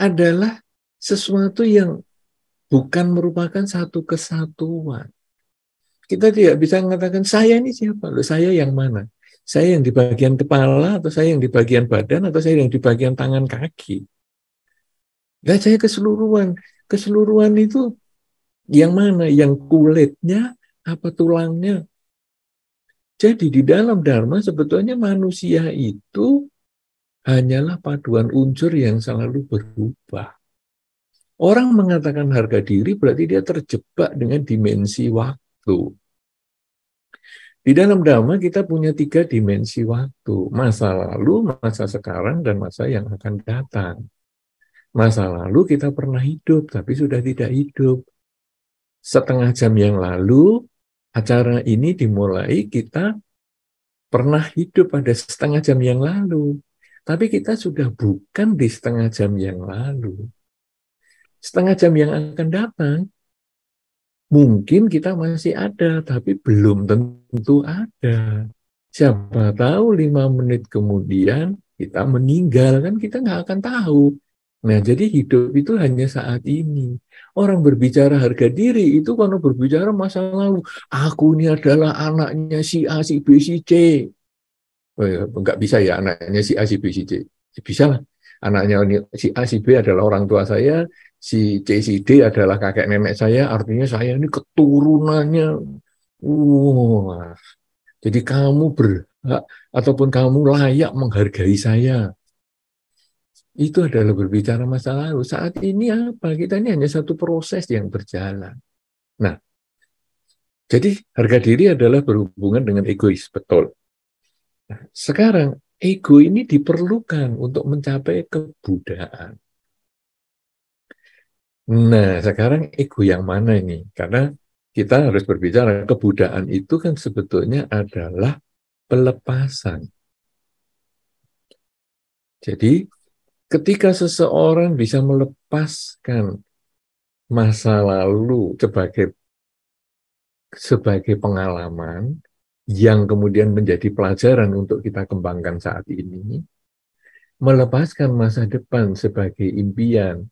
adalah sesuatu yang bukan merupakan satu kesatuan. Kita tidak bisa mengatakan saya ini siapa, loh saya yang mana? Saya yang di bagian kepala atau saya yang di bagian badan atau saya yang di bagian tangan kaki. Nah, saya keseluruhan. Keseluruhan itu yang mana? Yang kulitnya apa tulangnya. Jadi di dalam Dharma sebetulnya manusia itu hanyalah paduan unsur yang selalu berubah. Orang mengatakan harga diri berarti dia terjebak dengan dimensi waktu. Di dalam dharma kita punya tiga dimensi waktu. Masa lalu, masa sekarang, dan masa yang akan datang. Masa lalu kita pernah hidup, tapi sudah tidak hidup. Setengah jam yang lalu, acara ini dimulai kita pernah hidup pada setengah jam yang lalu, tapi kita sudah bukan di setengah jam yang lalu. Setengah jam yang akan datang, mungkin kita masih ada, tapi belum tentu ada. Siapa tahu lima menit kemudian kita meninggal, kan kita nggak akan tahu. Nah, jadi hidup itu hanya saat ini. Orang berbicara harga diri itu kalau berbicara masa lalu. Aku ini adalah anaknya si A, si B, si C. Oh, ya, enggak bisa ya anaknya si A, si B, si C. Ya, bisa lah. Anaknya si A, si B adalah orang tua saya, si C, si D adalah kakek nenek saya, artinya saya ini keturunannya. wah Jadi kamu berhak ataupun kamu layak menghargai saya itu adalah berbicara masa lalu. Saat ini apa? Kita ini hanya satu proses yang berjalan. Nah, jadi harga diri adalah berhubungan dengan egois, betul. Nah, sekarang ego ini diperlukan untuk mencapai kebudayaan. Nah, sekarang ego yang mana ini? Karena kita harus berbicara kebudayaan itu kan sebetulnya adalah pelepasan. Jadi ketika seseorang bisa melepaskan masa lalu sebagai sebagai pengalaman yang kemudian menjadi pelajaran untuk kita kembangkan saat ini, melepaskan masa depan sebagai impian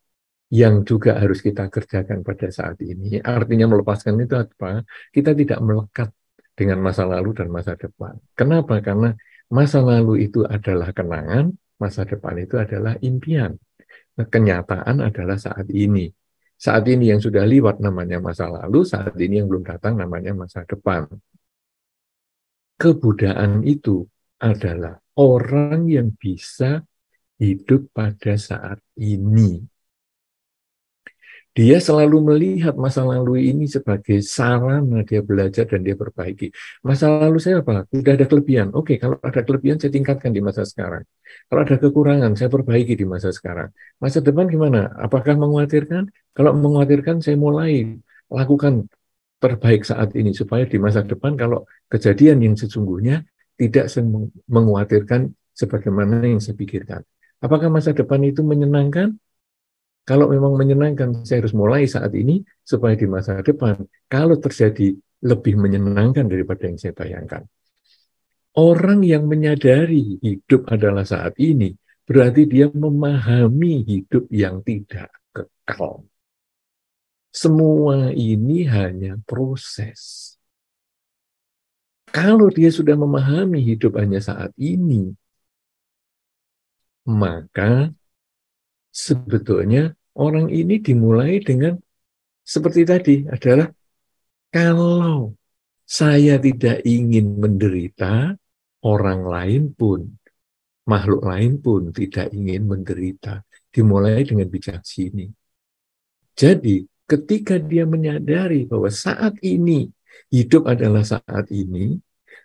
yang juga harus kita kerjakan pada saat ini. Artinya melepaskan itu apa? Kita tidak melekat dengan masa lalu dan masa depan. Kenapa? Karena masa lalu itu adalah kenangan, masa depan itu adalah impian. Nah, kenyataan adalah saat ini. Saat ini yang sudah lewat namanya masa lalu, saat ini yang belum datang namanya masa depan. kebudayaan itu adalah orang yang bisa hidup pada saat ini. Dia selalu melihat masa lalu ini sebagai sarana dia belajar dan dia perbaiki. Masa lalu saya apa? Tidak ada kelebihan. Oke, kalau ada kelebihan saya tingkatkan di masa sekarang. Kalau ada kekurangan saya perbaiki di masa sekarang. Masa depan gimana? Apakah mengkhawatirkan? Kalau mengkhawatirkan saya mulai lakukan perbaik saat ini supaya di masa depan kalau kejadian yang sesungguhnya tidak mengkhawatirkan sebagaimana yang saya pikirkan. Apakah masa depan itu menyenangkan? Kalau memang menyenangkan, saya harus mulai saat ini supaya di masa depan, kalau terjadi lebih menyenangkan daripada yang saya bayangkan. Orang yang menyadari hidup adalah saat ini, berarti dia memahami hidup yang tidak kekal. Semua ini hanya proses. Kalau dia sudah memahami hidup hanya saat ini, maka sebetulnya orang ini dimulai dengan seperti tadi adalah kalau saya tidak ingin menderita, orang lain pun, makhluk lain pun tidak ingin menderita. Dimulai dengan bijak sini. Jadi ketika dia menyadari bahwa saat ini hidup adalah saat ini,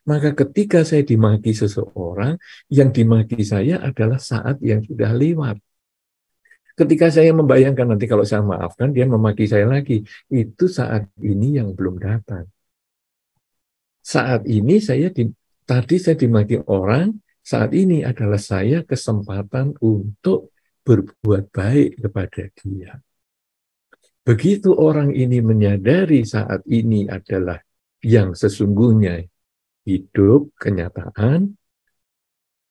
maka ketika saya dimaki seseorang, yang dimaki saya adalah saat yang sudah lewat. Ketika saya membayangkan nanti kalau saya maafkan, dia memaki saya lagi. Itu saat ini yang belum datang Saat ini saya di, tadi saya dimaki orang, saat ini adalah saya kesempatan untuk berbuat baik kepada dia. Begitu orang ini menyadari saat ini adalah yang sesungguhnya hidup, kenyataan,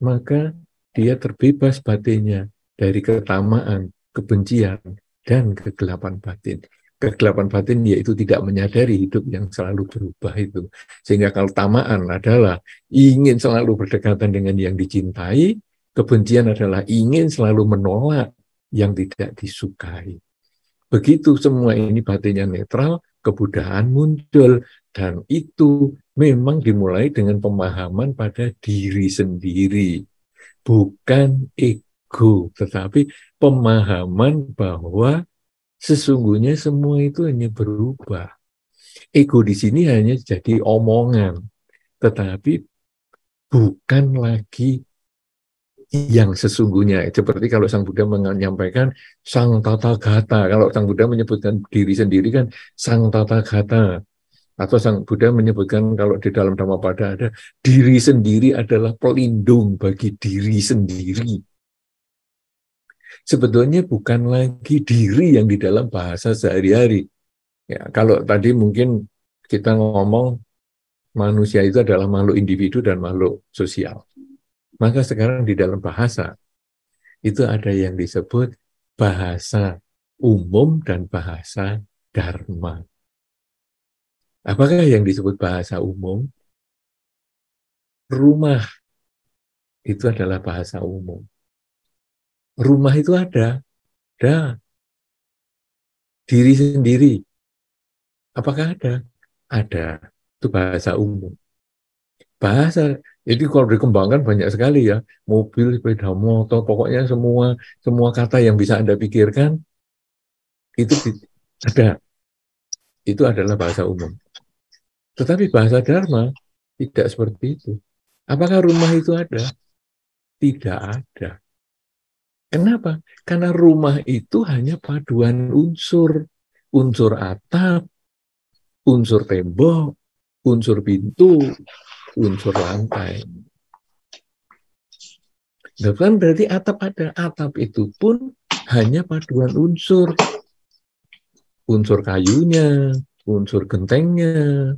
maka dia terbebas batinnya dari ketamaan kebencian, dan kegelapan batin. Kegelapan batin yaitu tidak menyadari hidup yang selalu berubah itu. Sehingga kalau tamaan adalah ingin selalu berdekatan dengan yang dicintai, kebencian adalah ingin selalu menolak yang tidak disukai. Begitu semua ini batinnya netral, kebudayaan muncul dan itu memang dimulai dengan pemahaman pada diri sendiri, bukan ego ego, tetapi pemahaman bahwa sesungguhnya semua itu hanya berubah. Ego di sini hanya jadi omongan, tetapi bukan lagi yang sesungguhnya. Seperti kalau Sang Buddha menyampaikan Sang Tata Gata. Kalau Sang Buddha menyebutkan diri sendiri kan Sang Tata Gata. Atau Sang Buddha menyebutkan kalau di dalam Dhammapada ada diri sendiri adalah pelindung bagi diri sendiri sebetulnya bukan lagi diri yang di dalam bahasa sehari-hari. Ya, kalau tadi mungkin kita ngomong manusia itu adalah makhluk individu dan makhluk sosial. Maka sekarang di dalam bahasa itu ada yang disebut bahasa umum dan bahasa dharma. Apakah yang disebut bahasa umum? Rumah itu adalah bahasa umum rumah itu ada, ada. Diri sendiri, apakah ada? Ada. Itu bahasa umum. Bahasa Jadi kalau dikembangkan banyak sekali ya, mobil, sepeda motor, pokoknya semua semua kata yang bisa Anda pikirkan itu ada. Itu adalah bahasa umum. Tetapi bahasa Dharma tidak seperti itu. Apakah rumah itu ada? Tidak ada. Kenapa? Karena rumah itu hanya paduan unsur. Unsur atap, unsur tembok, unsur pintu, unsur lantai. Bukan nah, berarti atap ada. Atap itu pun hanya paduan unsur. Unsur kayunya, unsur gentengnya,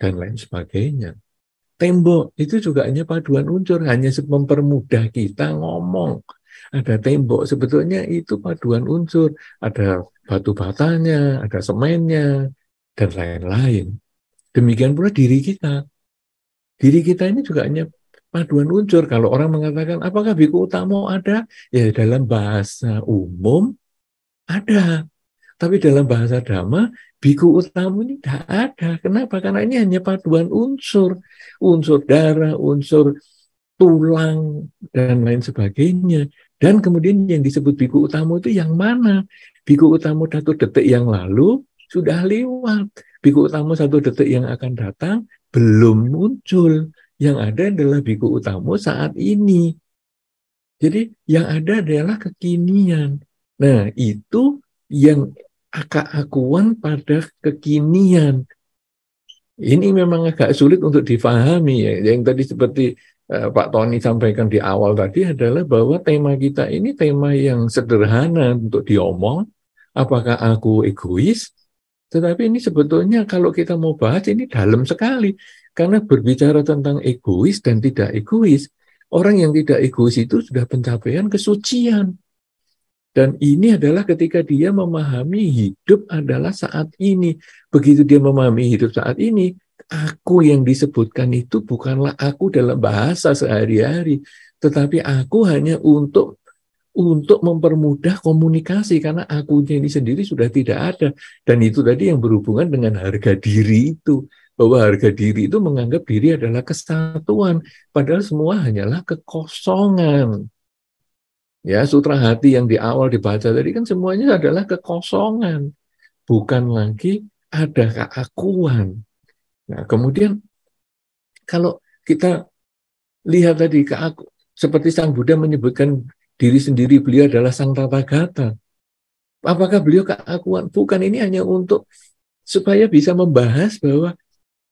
dan lain sebagainya. Tembok itu juga hanya paduan unsur, hanya mempermudah kita ngomong ada tembok. Sebetulnya itu paduan unsur. Ada batu batanya, ada semennya, dan lain-lain. Demikian pula diri kita. Diri kita ini juga hanya paduan unsur. Kalau orang mengatakan, apakah biku utama ada? Ya dalam bahasa umum ada. Tapi dalam bahasa dhamma, biku utama ini tidak ada. Kenapa? Karena ini hanya paduan unsur. Unsur darah, unsur tulang, dan lain sebagainya. Dan kemudian yang disebut biku utama itu yang mana? Biku utama satu detik yang lalu sudah lewat. Biku utama satu detik yang akan datang belum muncul. Yang ada adalah biku utama saat ini. Jadi yang ada adalah kekinian. Nah itu yang akuan pada kekinian. Ini memang agak sulit untuk difahami ya. Yang tadi seperti Eh, Pak Tony sampaikan di awal tadi adalah bahwa tema kita ini tema yang sederhana untuk diomong. Apakah aku egois? Tetapi ini sebetulnya kalau kita mau bahas ini dalam sekali. Karena berbicara tentang egois dan tidak egois, orang yang tidak egois itu sudah pencapaian kesucian. Dan ini adalah ketika dia memahami hidup adalah saat ini. Begitu dia memahami hidup saat ini, aku yang disebutkan itu bukanlah aku dalam bahasa sehari-hari, tetapi aku hanya untuk untuk mempermudah komunikasi karena akunya ini sendiri sudah tidak ada dan itu tadi yang berhubungan dengan harga diri itu bahwa harga diri itu menganggap diri adalah kesatuan padahal semua hanyalah kekosongan ya sutra hati yang di awal dibaca tadi kan semuanya adalah kekosongan bukan lagi ada keakuan Nah, kemudian kalau kita lihat tadi ke aku, seperti Sang Buddha menyebutkan diri sendiri beliau adalah Sang Tathagata. Apakah beliau keakuan? Bukan, ini hanya untuk supaya bisa membahas bahwa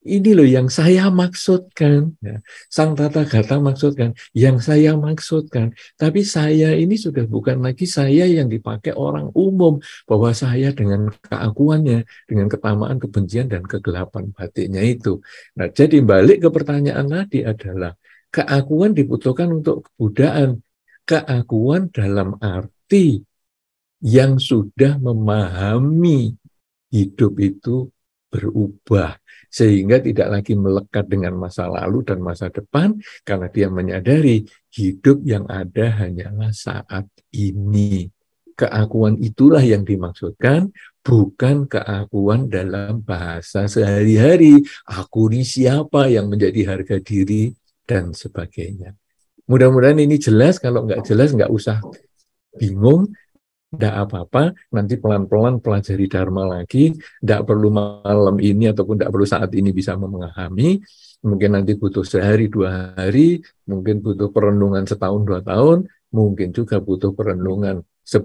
ini loh yang saya maksudkan. Ya, Sang Tata Gata maksudkan, yang saya maksudkan. Tapi saya ini sudah bukan lagi saya yang dipakai orang umum. Bahwa saya dengan keakuannya, dengan ketamaan, kebencian, dan kegelapan batiknya itu. Nah, jadi balik ke pertanyaan tadi adalah, keakuan dibutuhkan untuk kebudaan. Keakuan dalam arti yang sudah memahami hidup itu berubah sehingga tidak lagi melekat dengan masa lalu dan masa depan karena dia menyadari hidup yang ada hanyalah saat ini. Keakuan itulah yang dimaksudkan bukan keakuan dalam bahasa sehari-hari. Aku ini siapa yang menjadi harga diri dan sebagainya. Mudah-mudahan ini jelas, kalau nggak jelas nggak usah bingung, tidak apa-apa, nanti pelan-pelan pelajari Dharma lagi, tidak perlu malam ini ataupun tidak perlu saat ini bisa memahami, mungkin nanti butuh sehari, dua hari, mungkin butuh perenungan setahun, dua tahun, mungkin juga butuh perenungan se,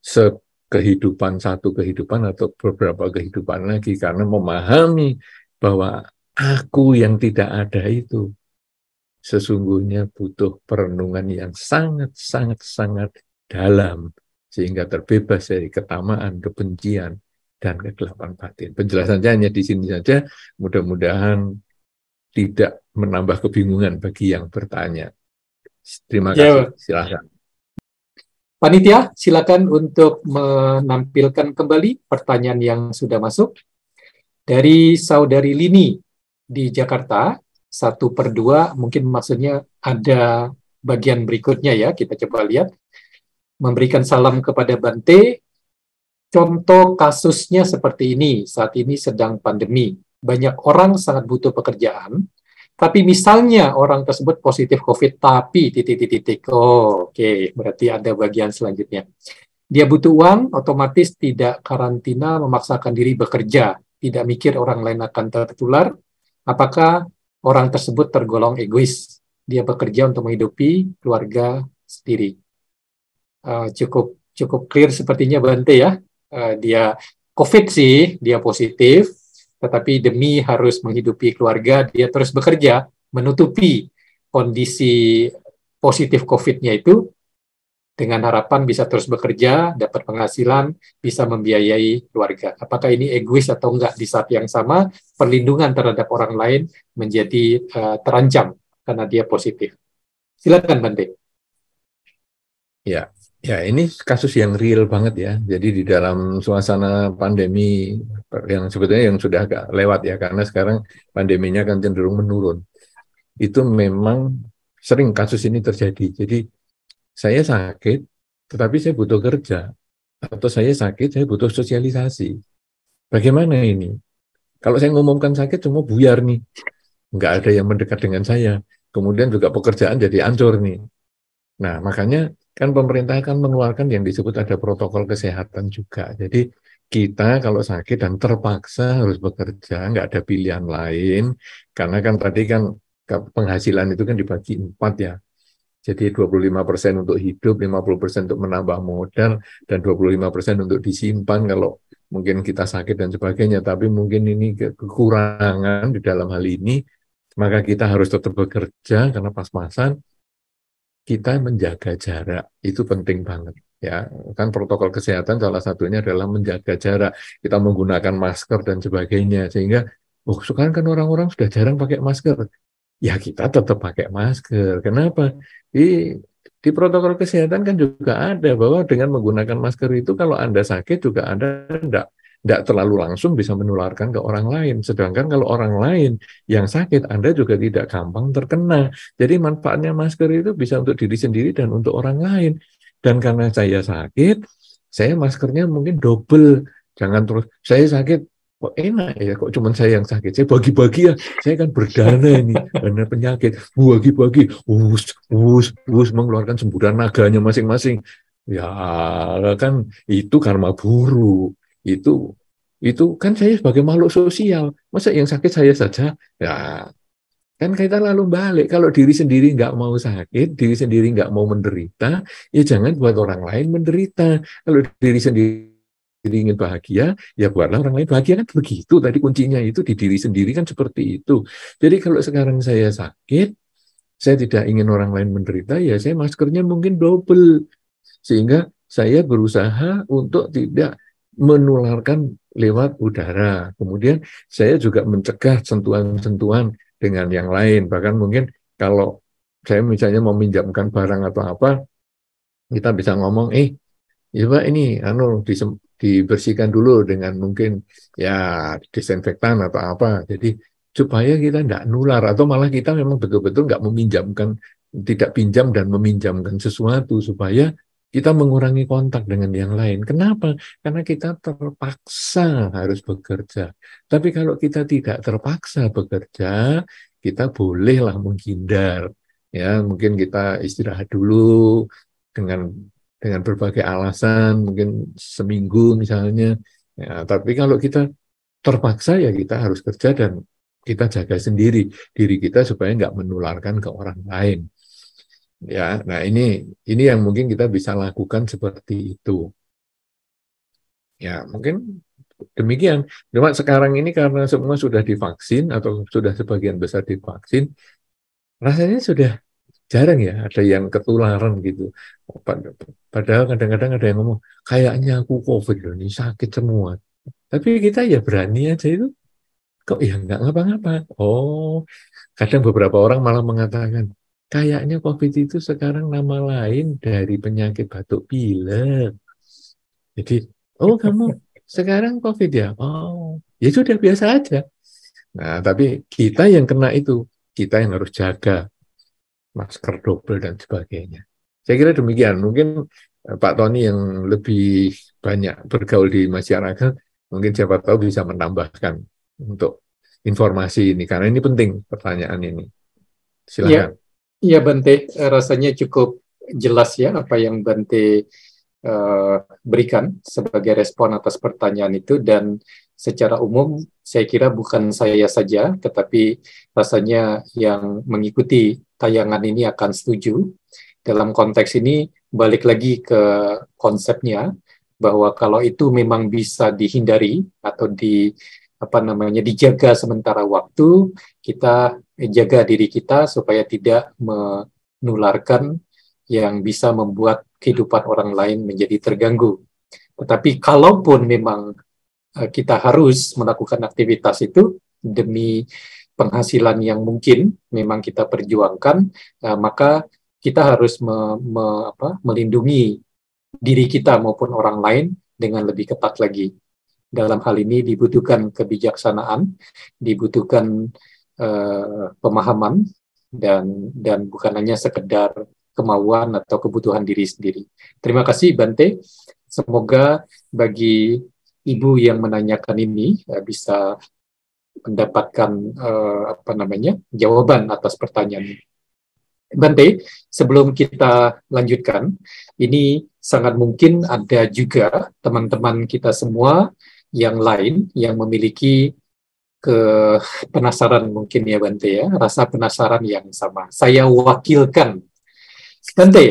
se kehidupan satu kehidupan atau beberapa kehidupan lagi, karena memahami bahwa aku yang tidak ada itu sesungguhnya butuh perenungan yang sangat-sangat-sangat dalam sehingga terbebas dari ketamaan, kebencian, dan kegelapan batin. Penjelasannya hanya di sini saja. Mudah-mudahan tidak menambah kebingungan bagi yang bertanya. Terima ya. kasih. Ya. Silakan. Panitia, silakan untuk menampilkan kembali pertanyaan yang sudah masuk. Dari saudari Lini di Jakarta, satu per dua, mungkin maksudnya ada bagian berikutnya ya, kita coba lihat memberikan salam kepada Bante. Contoh kasusnya seperti ini, saat ini sedang pandemi. Banyak orang sangat butuh pekerjaan, tapi misalnya orang tersebut positif COVID, tapi titik-titik, oh, oke, okay. berarti ada bagian selanjutnya. Dia butuh uang, otomatis tidak karantina memaksakan diri bekerja, tidak mikir orang lain akan tertular. Apakah orang tersebut tergolong egois? Dia bekerja untuk menghidupi keluarga sendiri. Eh, cukup cukup clear sepertinya Bante ya. Uh, dia COVID sih, dia positif, tetapi demi harus menghidupi keluarga, dia terus bekerja menutupi kondisi positif COVID-nya itu dengan harapan bisa terus bekerja, dapat penghasilan, bisa membiayai keluarga. Apakah ini egois atau enggak di saat yang sama perlindungan terhadap orang lain menjadi uh, terancam karena dia positif. Silakan Bante. Ya, Ya, ini kasus yang real banget ya. Jadi di dalam suasana pandemi yang sebetulnya yang sudah agak lewat ya, karena sekarang pandeminya kan cenderung menurun. Itu memang sering kasus ini terjadi. Jadi saya sakit, tetapi saya butuh kerja. Atau saya sakit, saya butuh sosialisasi. Bagaimana ini? Kalau saya ngumumkan sakit, semua buyar nih. Nggak ada yang mendekat dengan saya. Kemudian juga pekerjaan jadi ancur nih. Nah, makanya kan pemerintah kan mengeluarkan yang disebut ada protokol kesehatan juga. Jadi kita kalau sakit dan terpaksa harus bekerja, nggak ada pilihan lain, karena kan tadi kan penghasilan itu kan dibagi empat ya. Jadi 25% untuk hidup, 50% untuk menambah modal, dan 25% untuk disimpan kalau mungkin kita sakit dan sebagainya. Tapi mungkin ini kekurangan di dalam hal ini, maka kita harus tetap bekerja karena pas-pasan, kita menjaga jarak itu penting banget ya kan protokol kesehatan salah satunya adalah menjaga jarak kita menggunakan masker dan sebagainya sehingga oh sekarang kan orang-orang sudah jarang pakai masker ya kita tetap pakai masker kenapa di di protokol kesehatan kan juga ada bahwa dengan menggunakan masker itu kalau anda sakit juga anda tidak tidak terlalu langsung bisa menularkan ke orang lain. Sedangkan kalau orang lain yang sakit, Anda juga tidak gampang terkena. Jadi manfaatnya masker itu bisa untuk diri sendiri dan untuk orang lain. Dan karena saya sakit, saya maskernya mungkin double. Jangan terus, saya sakit, kok enak ya, kok cuma saya yang sakit. Saya bagi-bagi ya, saya kan berdana ini, dana penyakit. Bagi-bagi, us, us, us, mengeluarkan semburan naganya masing-masing. Ya, kan itu karma buruk itu itu kan saya sebagai makhluk sosial masa yang sakit saya saja ya kan kita lalu balik kalau diri sendiri nggak mau sakit diri sendiri nggak mau menderita ya jangan buat orang lain menderita kalau diri sendiri ingin bahagia ya buatlah orang lain bahagia kan begitu tadi kuncinya itu di diri sendiri kan seperti itu jadi kalau sekarang saya sakit saya tidak ingin orang lain menderita ya saya maskernya mungkin double sehingga saya berusaha untuk tidak menularkan lewat udara. Kemudian saya juga mencegah sentuhan-sentuhan dengan yang lain. Bahkan mungkin kalau saya misalnya meminjamkan barang atau apa, kita bisa ngomong, eh, coba iya, ini anu dibersihkan dulu dengan mungkin ya disinfektan atau apa. Jadi supaya kita tidak nular atau malah kita memang betul-betul nggak meminjamkan, tidak pinjam dan meminjamkan sesuatu supaya kita mengurangi kontak dengan yang lain. Kenapa? Karena kita terpaksa harus bekerja. Tapi kalau kita tidak terpaksa bekerja, kita bolehlah menghindar. Ya, mungkin kita istirahat dulu dengan dengan berbagai alasan, mungkin seminggu misalnya. Ya, tapi kalau kita terpaksa ya kita harus kerja dan kita jaga sendiri diri kita supaya nggak menularkan ke orang lain. Ya, nah ini ini yang mungkin kita bisa lakukan seperti itu. Ya, mungkin demikian. Cuma sekarang ini karena semua sudah divaksin atau sudah sebagian besar divaksin, rasanya sudah jarang ya ada yang ketularan gitu. Padahal kadang-kadang ada yang ngomong, kayaknya aku COVID ini sakit semua. Tapi kita ya berani aja itu. Kok ya nggak ngapa-ngapa. Oh, kadang beberapa orang malah mengatakan, Kayaknya COVID itu sekarang nama lain dari penyakit batuk pilek. Jadi, oh kamu sekarang COVID ya? Oh, ya sudah biasa aja. Nah, tapi kita yang kena itu, kita yang harus jaga masker double dan sebagainya. Saya kira demikian. Mungkin eh, Pak Tony yang lebih banyak bergaul di masyarakat, mungkin siapa tahu bisa menambahkan untuk informasi ini karena ini penting pertanyaan ini. Ya, Silakan. Ya. Iya Bante, eh, rasanya cukup jelas ya apa yang Bante uh, berikan sebagai respon atas pertanyaan itu dan secara umum saya kira bukan saya saja tetapi rasanya yang mengikuti tayangan ini akan setuju. Dalam konteks ini balik lagi ke konsepnya bahwa kalau itu memang bisa dihindari atau di apa namanya dijaga sementara waktu kita jaga diri kita supaya tidak menularkan yang bisa membuat kehidupan orang lain menjadi terganggu. Tetapi kalaupun memang eh, kita harus melakukan aktivitas itu demi penghasilan yang mungkin memang kita perjuangkan, eh, maka kita harus me, me, apa, melindungi diri kita maupun orang lain dengan lebih ketat lagi. Dalam hal ini dibutuhkan kebijaksanaan, dibutuhkan Eh, pemahaman dan dan bukan hanya sekedar kemauan atau kebutuhan diri sendiri. Terima kasih Bante. Semoga bagi ibu yang menanyakan ini uh, bisa mendapatkan uh, apa namanya jawaban atas pertanyaan. Bante, sebelum kita lanjutkan, ini sangat mungkin ada juga teman-teman kita semua yang lain yang memiliki ke penasaran mungkin ya Bante ya, rasa penasaran yang sama. Saya wakilkan Bante,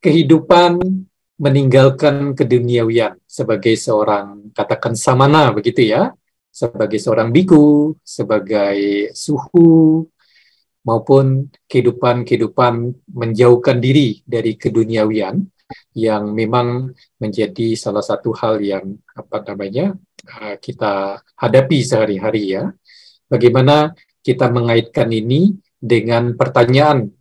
kehidupan meninggalkan keduniawian sebagai seorang katakan samana begitu ya, sebagai seorang biku, sebagai suhu maupun kehidupan-kehidupan menjauhkan diri dari keduniawian yang memang menjadi salah satu hal yang apa namanya kita hadapi sehari-hari ya. Bagaimana kita mengaitkan ini dengan pertanyaan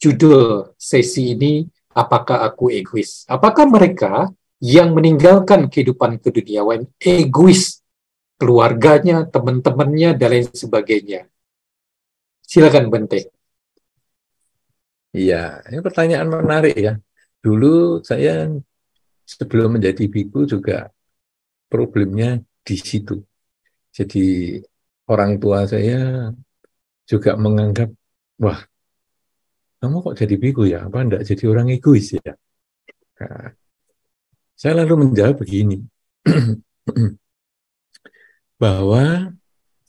judul sesi ini apakah aku egois? Apakah mereka yang meninggalkan kehidupan keduniawan egois keluarganya, teman-temannya dan lain sebagainya? Silakan Bente. Iya, ini pertanyaan menarik ya. Dulu saya sebelum menjadi biku juga problemnya di situ. Jadi orang tua saya juga menganggap, wah, kamu kok jadi biku ya? Apa enggak jadi orang egois ya? Nah, saya lalu menjawab begini, bahwa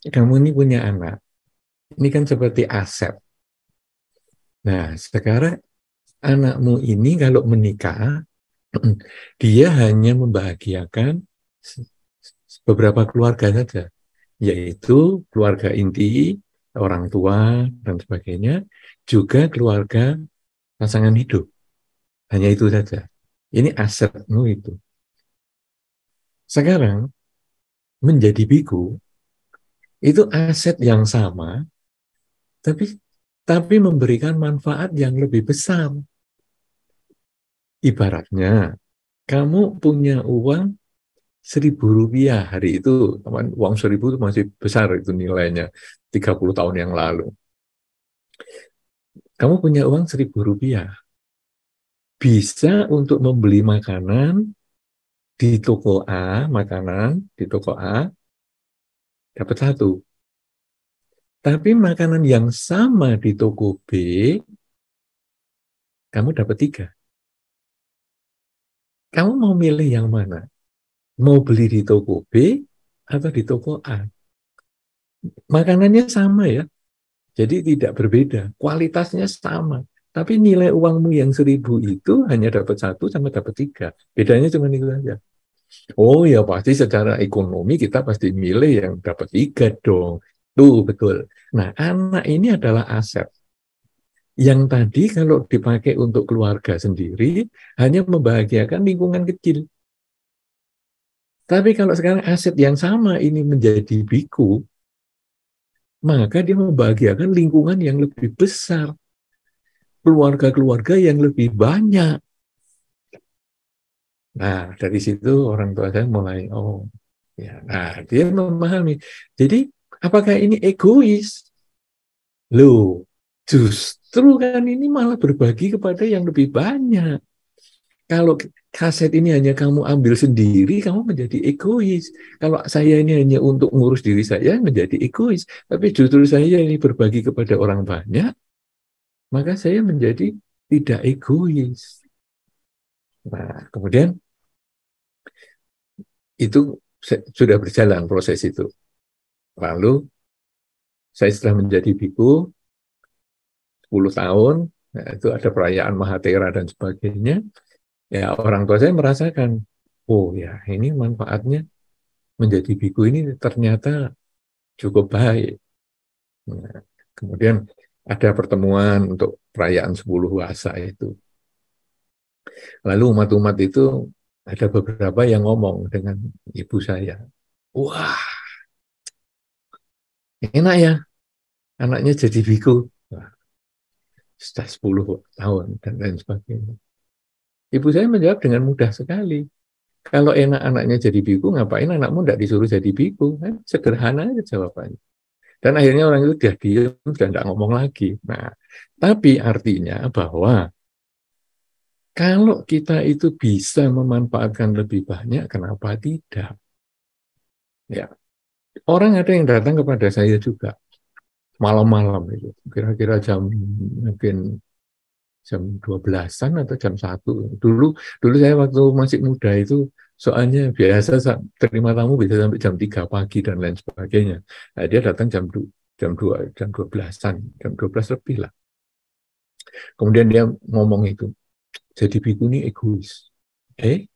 kamu ini punya anak. Ini kan seperti aset. Nah, sekarang anakmu ini kalau menikah, dia hanya membahagiakan beberapa keluarga saja, yaitu keluarga inti, orang tua, dan sebagainya, juga keluarga pasangan hidup. Hanya itu saja. Ini asetmu itu. Sekarang, menjadi biku, itu aset yang sama, tapi tapi memberikan manfaat yang lebih besar. Ibaratnya, kamu punya uang seribu rupiah hari itu teman uang seribu itu masih besar itu nilainya 30 tahun yang lalu kamu punya uang seribu rupiah bisa untuk membeli makanan di toko A makanan di toko A dapat satu tapi makanan yang sama di toko B kamu dapat tiga kamu mau milih yang mana mau beli di toko B atau di toko A. Makanannya sama ya, jadi tidak berbeda, kualitasnya sama. Tapi nilai uangmu yang seribu itu hanya dapat satu sama dapat tiga. Bedanya cuma itu saja. Oh ya pasti secara ekonomi kita pasti milih yang dapat tiga dong. Tuh betul. Nah anak ini adalah aset. Yang tadi kalau dipakai untuk keluarga sendiri hanya membahagiakan lingkungan kecil. Tapi kalau sekarang aset yang sama ini menjadi biku, maka dia membahagiakan lingkungan yang lebih besar, keluarga-keluarga yang lebih banyak. Nah, dari situ orang tua saya mulai, oh, ya, nah dia memahami. Jadi, apakah ini egois? Loh, justru kan ini malah berbagi kepada yang lebih banyak. Kalau kaset ini hanya kamu ambil sendiri, kamu menjadi egois. Kalau saya ini hanya untuk ngurus diri saya, menjadi egois. Tapi justru saya ini berbagi kepada orang banyak, maka saya menjadi tidak egois. Nah, kemudian itu sudah berjalan proses itu. Lalu saya setelah menjadi biku 10 tahun, nah, itu ada perayaan Mahatera dan sebagainya ya orang tua saya merasakan oh ya ini manfaatnya menjadi biku ini ternyata cukup baik nah, kemudian ada pertemuan untuk perayaan 10 wasa itu lalu umat-umat itu ada beberapa yang ngomong dengan ibu saya wah enak ya anaknya jadi biku sudah 10 tahun dan lain sebagainya Ibu saya menjawab dengan mudah sekali. Kalau enak anaknya jadi biku, ngapain anakmu tidak disuruh jadi biku? Kan sederhana aja jawabannya. Dan akhirnya orang itu sudah diam sudah tidak ngomong lagi. Nah, tapi artinya bahwa kalau kita itu bisa memanfaatkan lebih banyak, kenapa tidak? Ya, orang ada yang datang kepada saya juga malam-malam itu, kira-kira jam mungkin jam 12-an atau jam 1. Dulu dulu saya waktu masih muda itu soalnya biasa terima tamu bisa sampai jam 3 pagi dan lain sebagainya. Nah, dia datang jam jam 2 jam 12-an, jam 12 lebih lah. Kemudian dia ngomong itu, jadi biku ini egois. Eh?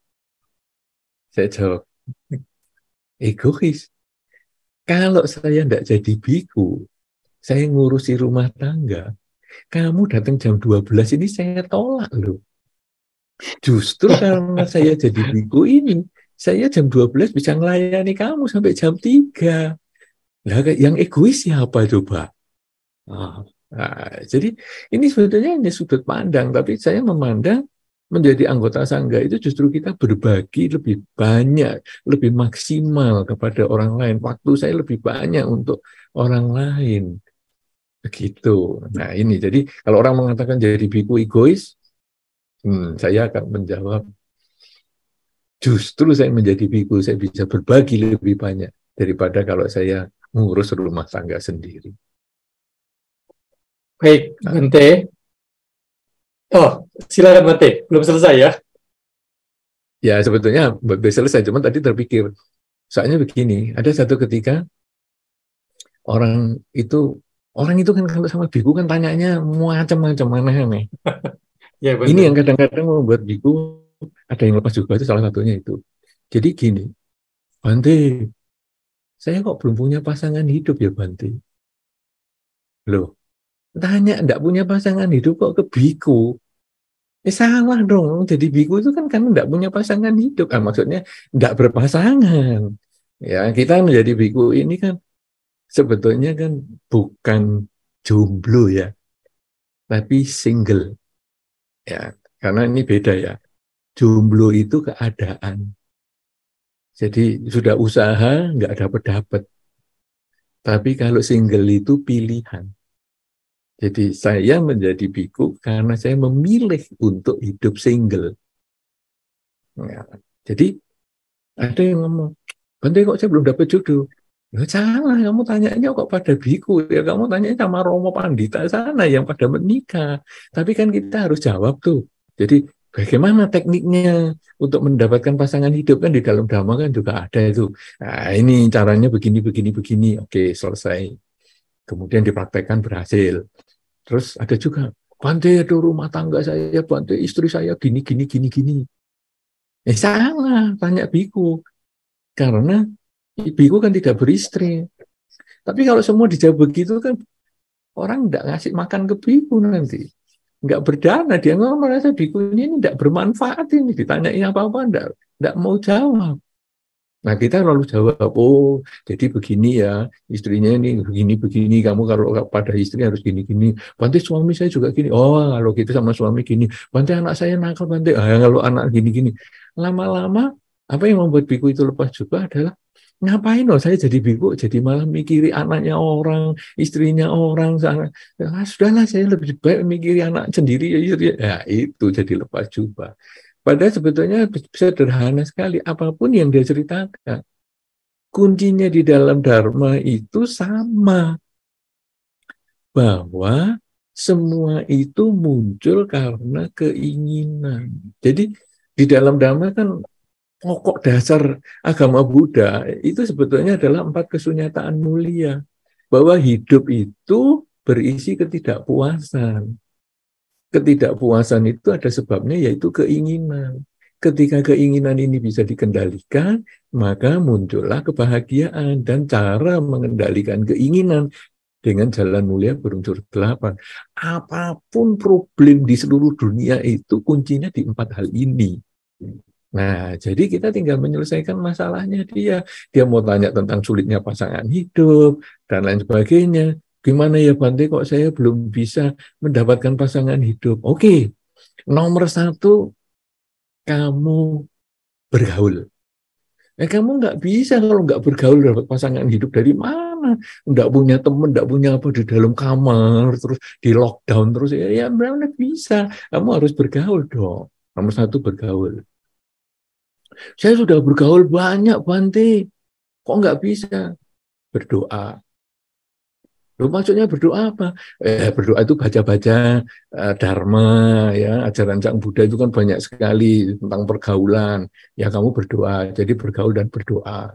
Saya jawab, hmm, egois. Kalau saya tidak jadi biku, saya ngurusi rumah tangga, kamu datang jam 12 ini saya tolak loh. Justru karena saya jadi biku ini, saya jam 12 bisa melayani kamu sampai jam 3. Nah, yang egois siapa coba? Nah, jadi ini sebetulnya hanya sudut pandang, tapi saya memandang menjadi anggota sangga itu justru kita berbagi lebih banyak, lebih maksimal kepada orang lain. Waktu saya lebih banyak untuk orang lain. Begitu. Nah ini, jadi kalau orang mengatakan jadi biku egois, hmm, saya akan menjawab, justru saya menjadi biku, saya bisa berbagi lebih banyak daripada kalau saya mengurus rumah tangga sendiri. Baik, Bante. Oh, silakan Bante. Belum selesai ya? Ya, sebetulnya belum selesai. cuma tadi terpikir, soalnya begini, ada satu ketika orang itu orang itu kan kalau sama biku kan tanyanya macam-macam mana nih ya, benar. Ini yang kadang-kadang membuat biku ada yang lepas juga itu salah satunya itu. Jadi gini, Bante, saya kok belum punya pasangan hidup ya Bante? Loh, tanya enggak punya pasangan hidup kok ke biku? eh, salah dong, jadi biku itu kan karena enggak punya pasangan hidup. Ah, maksudnya enggak berpasangan. Ya, kita menjadi biku ini kan sebetulnya kan bukan jomblo ya, tapi single. Ya, karena ini beda ya. Jomblo itu keadaan. Jadi sudah usaha nggak dapat dapat. Tapi kalau single itu pilihan. Jadi saya menjadi biku karena saya memilih untuk hidup single. Ya. jadi ada yang ngomong, Bante kok saya belum dapat jodoh? Ya, salah, kamu tanyanya kok pada biku, ya kamu tanya sama Romo Pandita sana yang pada menikah. Tapi kan kita harus jawab tuh. Jadi bagaimana tekniknya untuk mendapatkan pasangan hidup kan di dalam dhamma kan juga ada itu. Nah, ini caranya begini, begini, begini. Oke, selesai. Kemudian dipraktekkan berhasil. Terus ada juga, bantai itu rumah tangga saya, bantu istri saya, gini, gini, gini, gini. Eh, salah, tanya biku. Karena ibuku kan tidak beristri. Tapi kalau semua dijawab begitu kan orang tidak ngasih makan ke biku nanti. Nggak berdana, dia nggak merasa biku ini tidak bermanfaat ini, ditanyain apa-apa, enggak, enggak mau jawab. Nah kita lalu jawab, oh jadi begini ya, istrinya ini begini-begini, kamu kalau pada istri harus gini-gini, bantai suami saya juga gini, oh kalau gitu sama suami gini, bantai anak saya nakal, bantai ah, kalau anak gini-gini. Lama-lama apa yang membuat biku itu lepas juga adalah ngapain loh saya jadi bingung jadi malah mikiri anaknya orang, istrinya orang, sana. Ya, ah, sudahlah saya lebih baik mikiri anak sendiri ya ya, ya, ya itu jadi lepas jubah. Padahal sebetulnya sederhana sekali apapun yang dia ceritakan. Kuncinya di dalam dharma itu sama. Bahwa semua itu muncul karena keinginan. Jadi di dalam dharma kan pokok dasar agama Buddha itu sebetulnya adalah empat kesunyataan mulia bahwa hidup itu berisi ketidakpuasan. Ketidakpuasan itu ada sebabnya yaitu keinginan. Ketika keinginan ini bisa dikendalikan, maka muncullah kebahagiaan dan cara mengendalikan keinginan dengan jalan mulia berunsur delapan. Apapun problem di seluruh dunia itu kuncinya di empat hal ini. Nah, jadi kita tinggal menyelesaikan masalahnya dia. Dia mau tanya tentang sulitnya pasangan hidup dan lain sebagainya. Gimana ya Bante kok saya belum bisa mendapatkan pasangan hidup? Oke, nomor satu, kamu bergaul. Eh kamu nggak bisa kalau nggak bergaul dapat pasangan hidup dari mana? Nggak punya teman, nggak punya apa di dalam kamar, terus di lockdown terus ya, ya bisa? Kamu harus bergaul dong. Nomor satu bergaul. Saya sudah bergaul banyak, Bante. Kok nggak bisa? Berdoa. Loh, maksudnya berdoa apa? Eh, berdoa itu baca-baca uh, dharma, ya ajaran Sang Buddha itu kan banyak sekali tentang pergaulan. Ya kamu berdoa, jadi bergaul dan berdoa.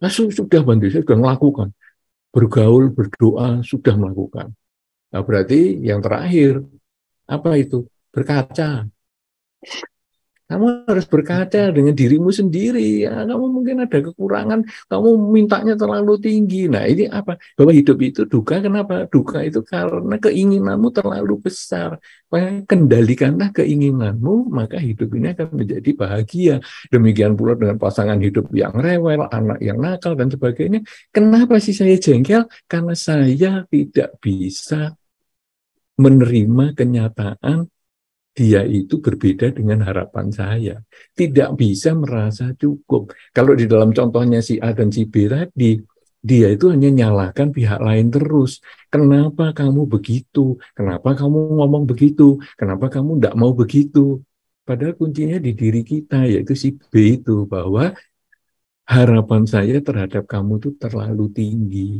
Nah, sudah Bante, saya sudah melakukan. Bergaul, berdoa, sudah melakukan. Nah, berarti yang terakhir, apa itu? Berkaca. Kamu harus berkaca dengan dirimu sendiri. Ya, kamu mungkin ada kekurangan, kamu mintanya terlalu tinggi. Nah, ini apa? Bahwa hidup itu duka kenapa? Duka itu karena keinginanmu terlalu besar. kendalikanlah keinginanmu, maka hidup ini akan menjadi bahagia. Demikian pula dengan pasangan hidup yang rewel, anak yang nakal, dan sebagainya. Kenapa sih saya jengkel? Karena saya tidak bisa menerima kenyataan dia itu berbeda dengan harapan saya. Tidak bisa merasa cukup. Kalau di dalam contohnya si A dan si B tadi, dia itu hanya nyalakan pihak lain terus. Kenapa kamu begitu? Kenapa kamu ngomong begitu? Kenapa kamu tidak mau begitu? Padahal kuncinya di diri kita, yaitu si B itu, bahwa harapan saya terhadap kamu itu terlalu tinggi.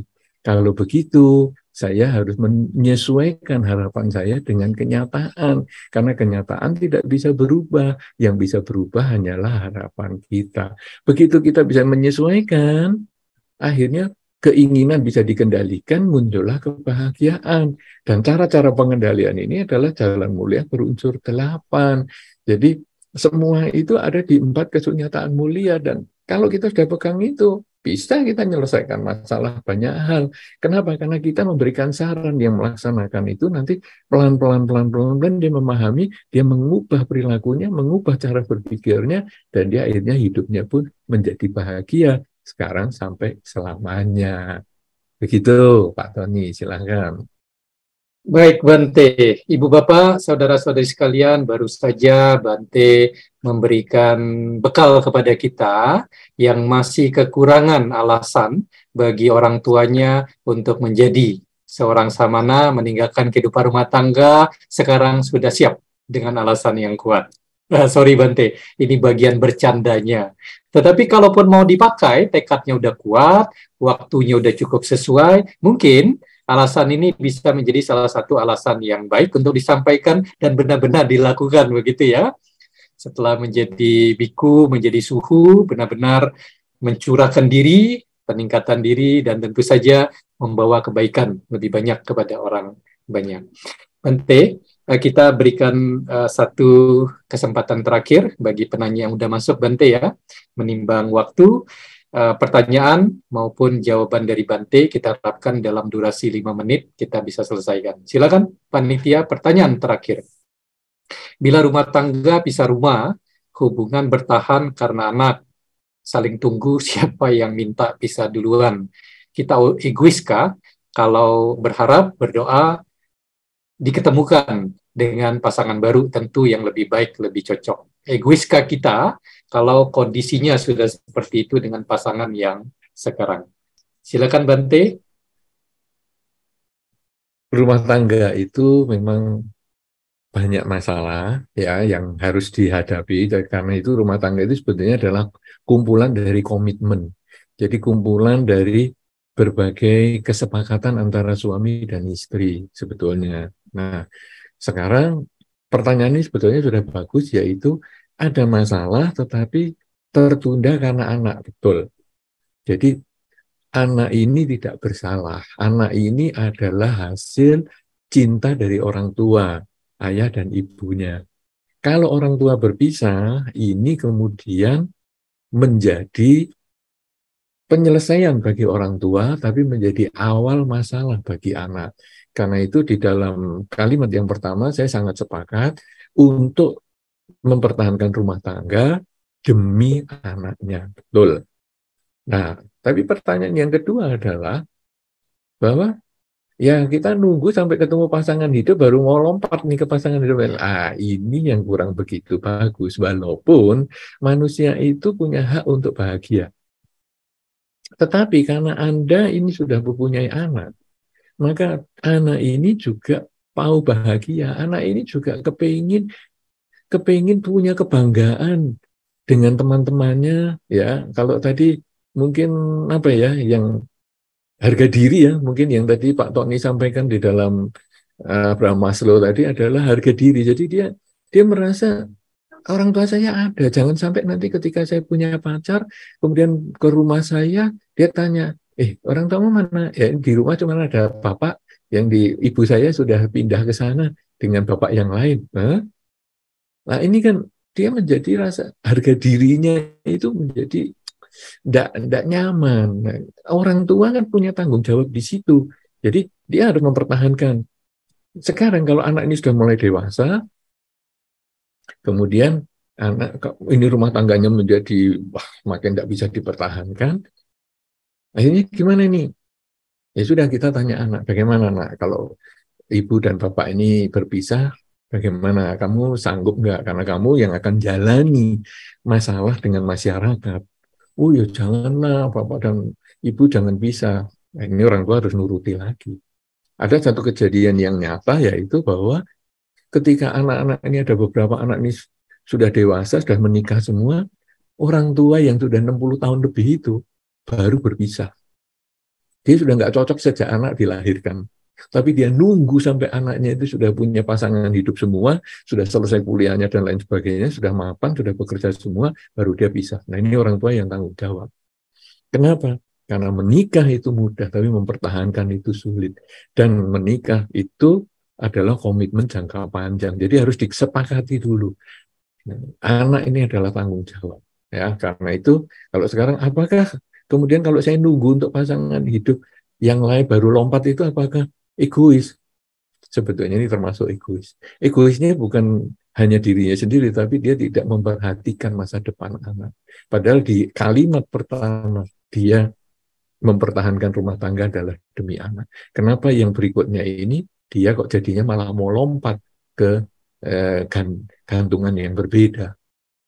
Kalau begitu, saya harus menyesuaikan harapan saya dengan kenyataan karena kenyataan tidak bisa berubah yang bisa berubah hanyalah harapan kita begitu kita bisa menyesuaikan akhirnya keinginan bisa dikendalikan muncullah kebahagiaan dan cara-cara pengendalian ini adalah jalan mulia berunsur delapan jadi semua itu ada di empat kesunyataan mulia dan kalau kita sudah pegang itu bisa kita menyelesaikan masalah banyak hal. Kenapa? Karena kita memberikan saran yang melaksanakan itu nanti pelan-pelan pelan-pelan dia memahami, dia mengubah perilakunya, mengubah cara berpikirnya dan dia akhirnya hidupnya pun menjadi bahagia sekarang sampai selamanya. Begitu Pak Tony, silakan. Baik Bante, Ibu Bapak, Saudara-saudari sekalian, baru saja Bante memberikan bekal kepada kita yang masih kekurangan alasan bagi orang tuanya untuk menjadi seorang samana meninggalkan kehidupan rumah tangga sekarang sudah siap dengan alasan yang kuat. Nah, sorry Bante, ini bagian bercandanya. Tetapi kalaupun mau dipakai, tekadnya udah kuat, waktunya udah cukup sesuai, mungkin Alasan ini bisa menjadi salah satu alasan yang baik untuk disampaikan dan benar-benar dilakukan begitu ya. Setelah menjadi biku, menjadi suhu, benar-benar mencurahkan diri, peningkatan diri, dan tentu saja membawa kebaikan lebih banyak kepada orang banyak. Bante, eh, kita berikan eh, satu kesempatan terakhir bagi penanya yang sudah masuk Bante ya, menimbang waktu. Eh, pertanyaan maupun jawaban dari Bante kita harapkan dalam durasi 5 menit kita bisa selesaikan. Silakan panitia pertanyaan terakhir. Bila rumah tangga bisa rumah, hubungan bertahan karena anak. Saling tunggu siapa yang minta bisa duluan. Kita egois kah kalau berharap, berdoa diketemukan dengan pasangan baru tentu yang lebih baik, lebih cocok. kah kita kalau kondisinya sudah seperti itu dengan pasangan yang sekarang. Silakan Bante. Rumah tangga itu memang banyak masalah ya yang harus dihadapi karena itu rumah tangga itu sebetulnya adalah kumpulan dari komitmen. Jadi kumpulan dari berbagai kesepakatan antara suami dan istri sebetulnya. Nah, sekarang pertanyaan ini sebetulnya sudah bagus yaitu ada masalah tetapi tertunda karena anak betul. Jadi anak ini tidak bersalah. Anak ini adalah hasil cinta dari orang tua, ayah dan ibunya. Kalau orang tua berpisah, ini kemudian menjadi penyelesaian bagi orang tua, tapi menjadi awal masalah bagi anak. Karena itu di dalam kalimat yang pertama saya sangat sepakat untuk mempertahankan rumah tangga demi anaknya. Betul. Nah, tapi pertanyaan yang kedua adalah bahwa ya kita nunggu sampai ketemu pasangan hidup baru mau lompat nih ke pasangan hidup. Ah, ini yang kurang begitu bagus. Walaupun manusia itu punya hak untuk bahagia. Tetapi karena Anda ini sudah mempunyai anak, maka anak ini juga mau bahagia. Anak ini juga kepingin kepingin punya kebanggaan dengan teman-temannya ya kalau tadi mungkin apa ya yang harga diri ya mungkin yang tadi Pak Tony sampaikan di dalam Abraham eh, Maslow tadi adalah harga diri jadi dia dia merasa orang tua saya ada jangan sampai nanti ketika saya punya pacar kemudian ke rumah saya dia tanya eh orang tuamu mana ya di rumah cuma ada bapak yang di ibu saya sudah pindah ke sana dengan bapak yang lain huh? Nah ini kan dia menjadi rasa harga dirinya itu menjadi tidak nyaman. Nah, orang tua kan punya tanggung jawab di situ. Jadi dia harus mempertahankan. Sekarang kalau anak ini sudah mulai dewasa, kemudian anak ini rumah tangganya menjadi wah makin tidak bisa dipertahankan. Akhirnya gimana nih? Ya sudah kita tanya anak, bagaimana anak kalau ibu dan bapak ini berpisah, Bagaimana kamu sanggup nggak? Karena kamu yang akan jalani masalah dengan masyarakat. Oh ya janganlah bapak dan ibu jangan bisa. Nah, ini orang tua harus nuruti lagi. Ada satu kejadian yang nyata yaitu bahwa ketika anak-anak ini ada beberapa anak ini sudah dewasa, sudah menikah semua, orang tua yang sudah 60 tahun lebih itu baru berpisah. Dia sudah nggak cocok sejak anak dilahirkan tapi dia nunggu sampai anaknya itu sudah punya pasangan hidup semua, sudah selesai kuliahnya dan lain sebagainya, sudah mapan, sudah bekerja semua, baru dia pisah. Nah ini orang tua yang tanggung jawab. Kenapa? Karena menikah itu mudah, tapi mempertahankan itu sulit. Dan menikah itu adalah komitmen jangka panjang. Jadi harus disepakati dulu. Nah, anak ini adalah tanggung jawab. Ya, karena itu kalau sekarang apakah kemudian kalau saya nunggu untuk pasangan hidup yang lain baru lompat itu apakah egois. Sebetulnya ini termasuk egois. Egoisnya bukan hanya dirinya sendiri, tapi dia tidak memperhatikan masa depan anak. Padahal di kalimat pertama, dia mempertahankan rumah tangga adalah demi anak. Kenapa yang berikutnya ini, dia kok jadinya malah mau lompat ke eh, gantungan yang berbeda.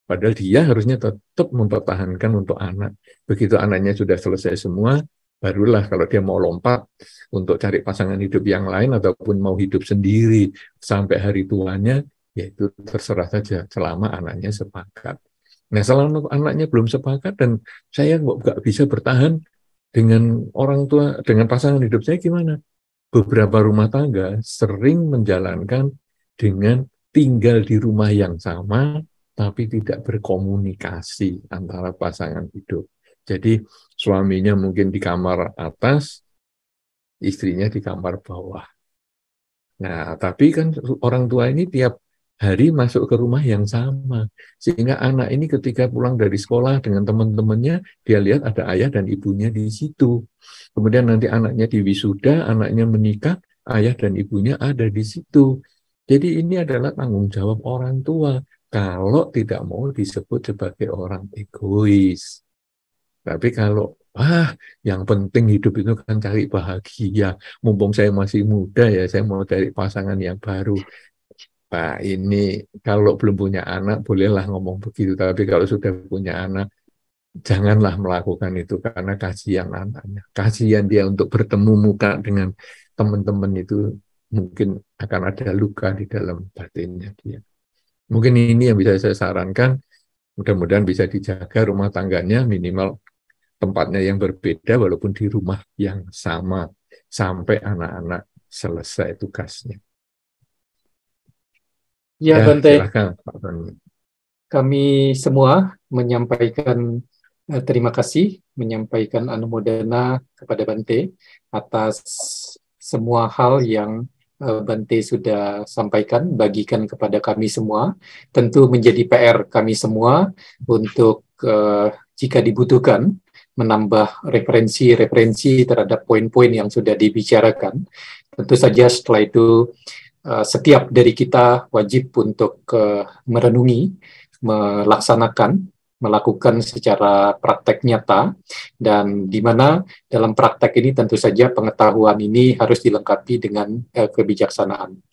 Padahal dia harusnya tetap mempertahankan untuk anak. Begitu anaknya sudah selesai semua, barulah kalau dia mau lompat untuk cari pasangan hidup yang lain ataupun mau hidup sendiri sampai hari tuanya, ya itu terserah saja selama anaknya sepakat. Nah, selama anaknya belum sepakat dan saya nggak bisa bertahan dengan orang tua, dengan pasangan hidup saya gimana? Beberapa rumah tangga sering menjalankan dengan tinggal di rumah yang sama, tapi tidak berkomunikasi antara pasangan hidup. Jadi suaminya mungkin di kamar atas, istrinya di kamar bawah. Nah, tapi kan orang tua ini tiap hari masuk ke rumah yang sama. Sehingga anak ini ketika pulang dari sekolah dengan teman-temannya, dia lihat ada ayah dan ibunya di situ. Kemudian nanti anaknya diwisuda, anaknya menikah, ayah dan ibunya ada di situ. Jadi ini adalah tanggung jawab orang tua kalau tidak mau disebut sebagai orang egois. Tapi kalau ah yang penting hidup itu kan cari bahagia. Mumpung saya masih muda ya, saya mau cari pasangan yang baru. Pak nah, ini kalau belum punya anak bolehlah ngomong begitu, tapi kalau sudah punya anak janganlah melakukan itu karena kasihan anaknya. Kasihan dia untuk bertemu muka dengan teman-teman itu mungkin akan ada luka di dalam batinnya dia. Mungkin ini yang bisa saya sarankan, mudah-mudahan bisa dijaga rumah tangganya minimal tempatnya yang berbeda walaupun di rumah yang sama sampai anak-anak selesai tugasnya. Ya, ya Bante. Silakan, Pak Bante. Kami semua menyampaikan eh, terima kasih, menyampaikan anumodana kepada Bante atas semua hal yang eh, Bante sudah sampaikan, bagikan kepada kami semua. Tentu menjadi PR kami semua untuk eh, jika dibutuhkan menambah referensi-referensi terhadap poin-poin yang sudah dibicarakan. Tentu saja setelah itu eh, setiap dari kita wajib untuk eh, merenungi, melaksanakan, melakukan secara praktek nyata dan di mana dalam praktek ini tentu saja pengetahuan ini harus dilengkapi dengan eh, kebijaksanaan.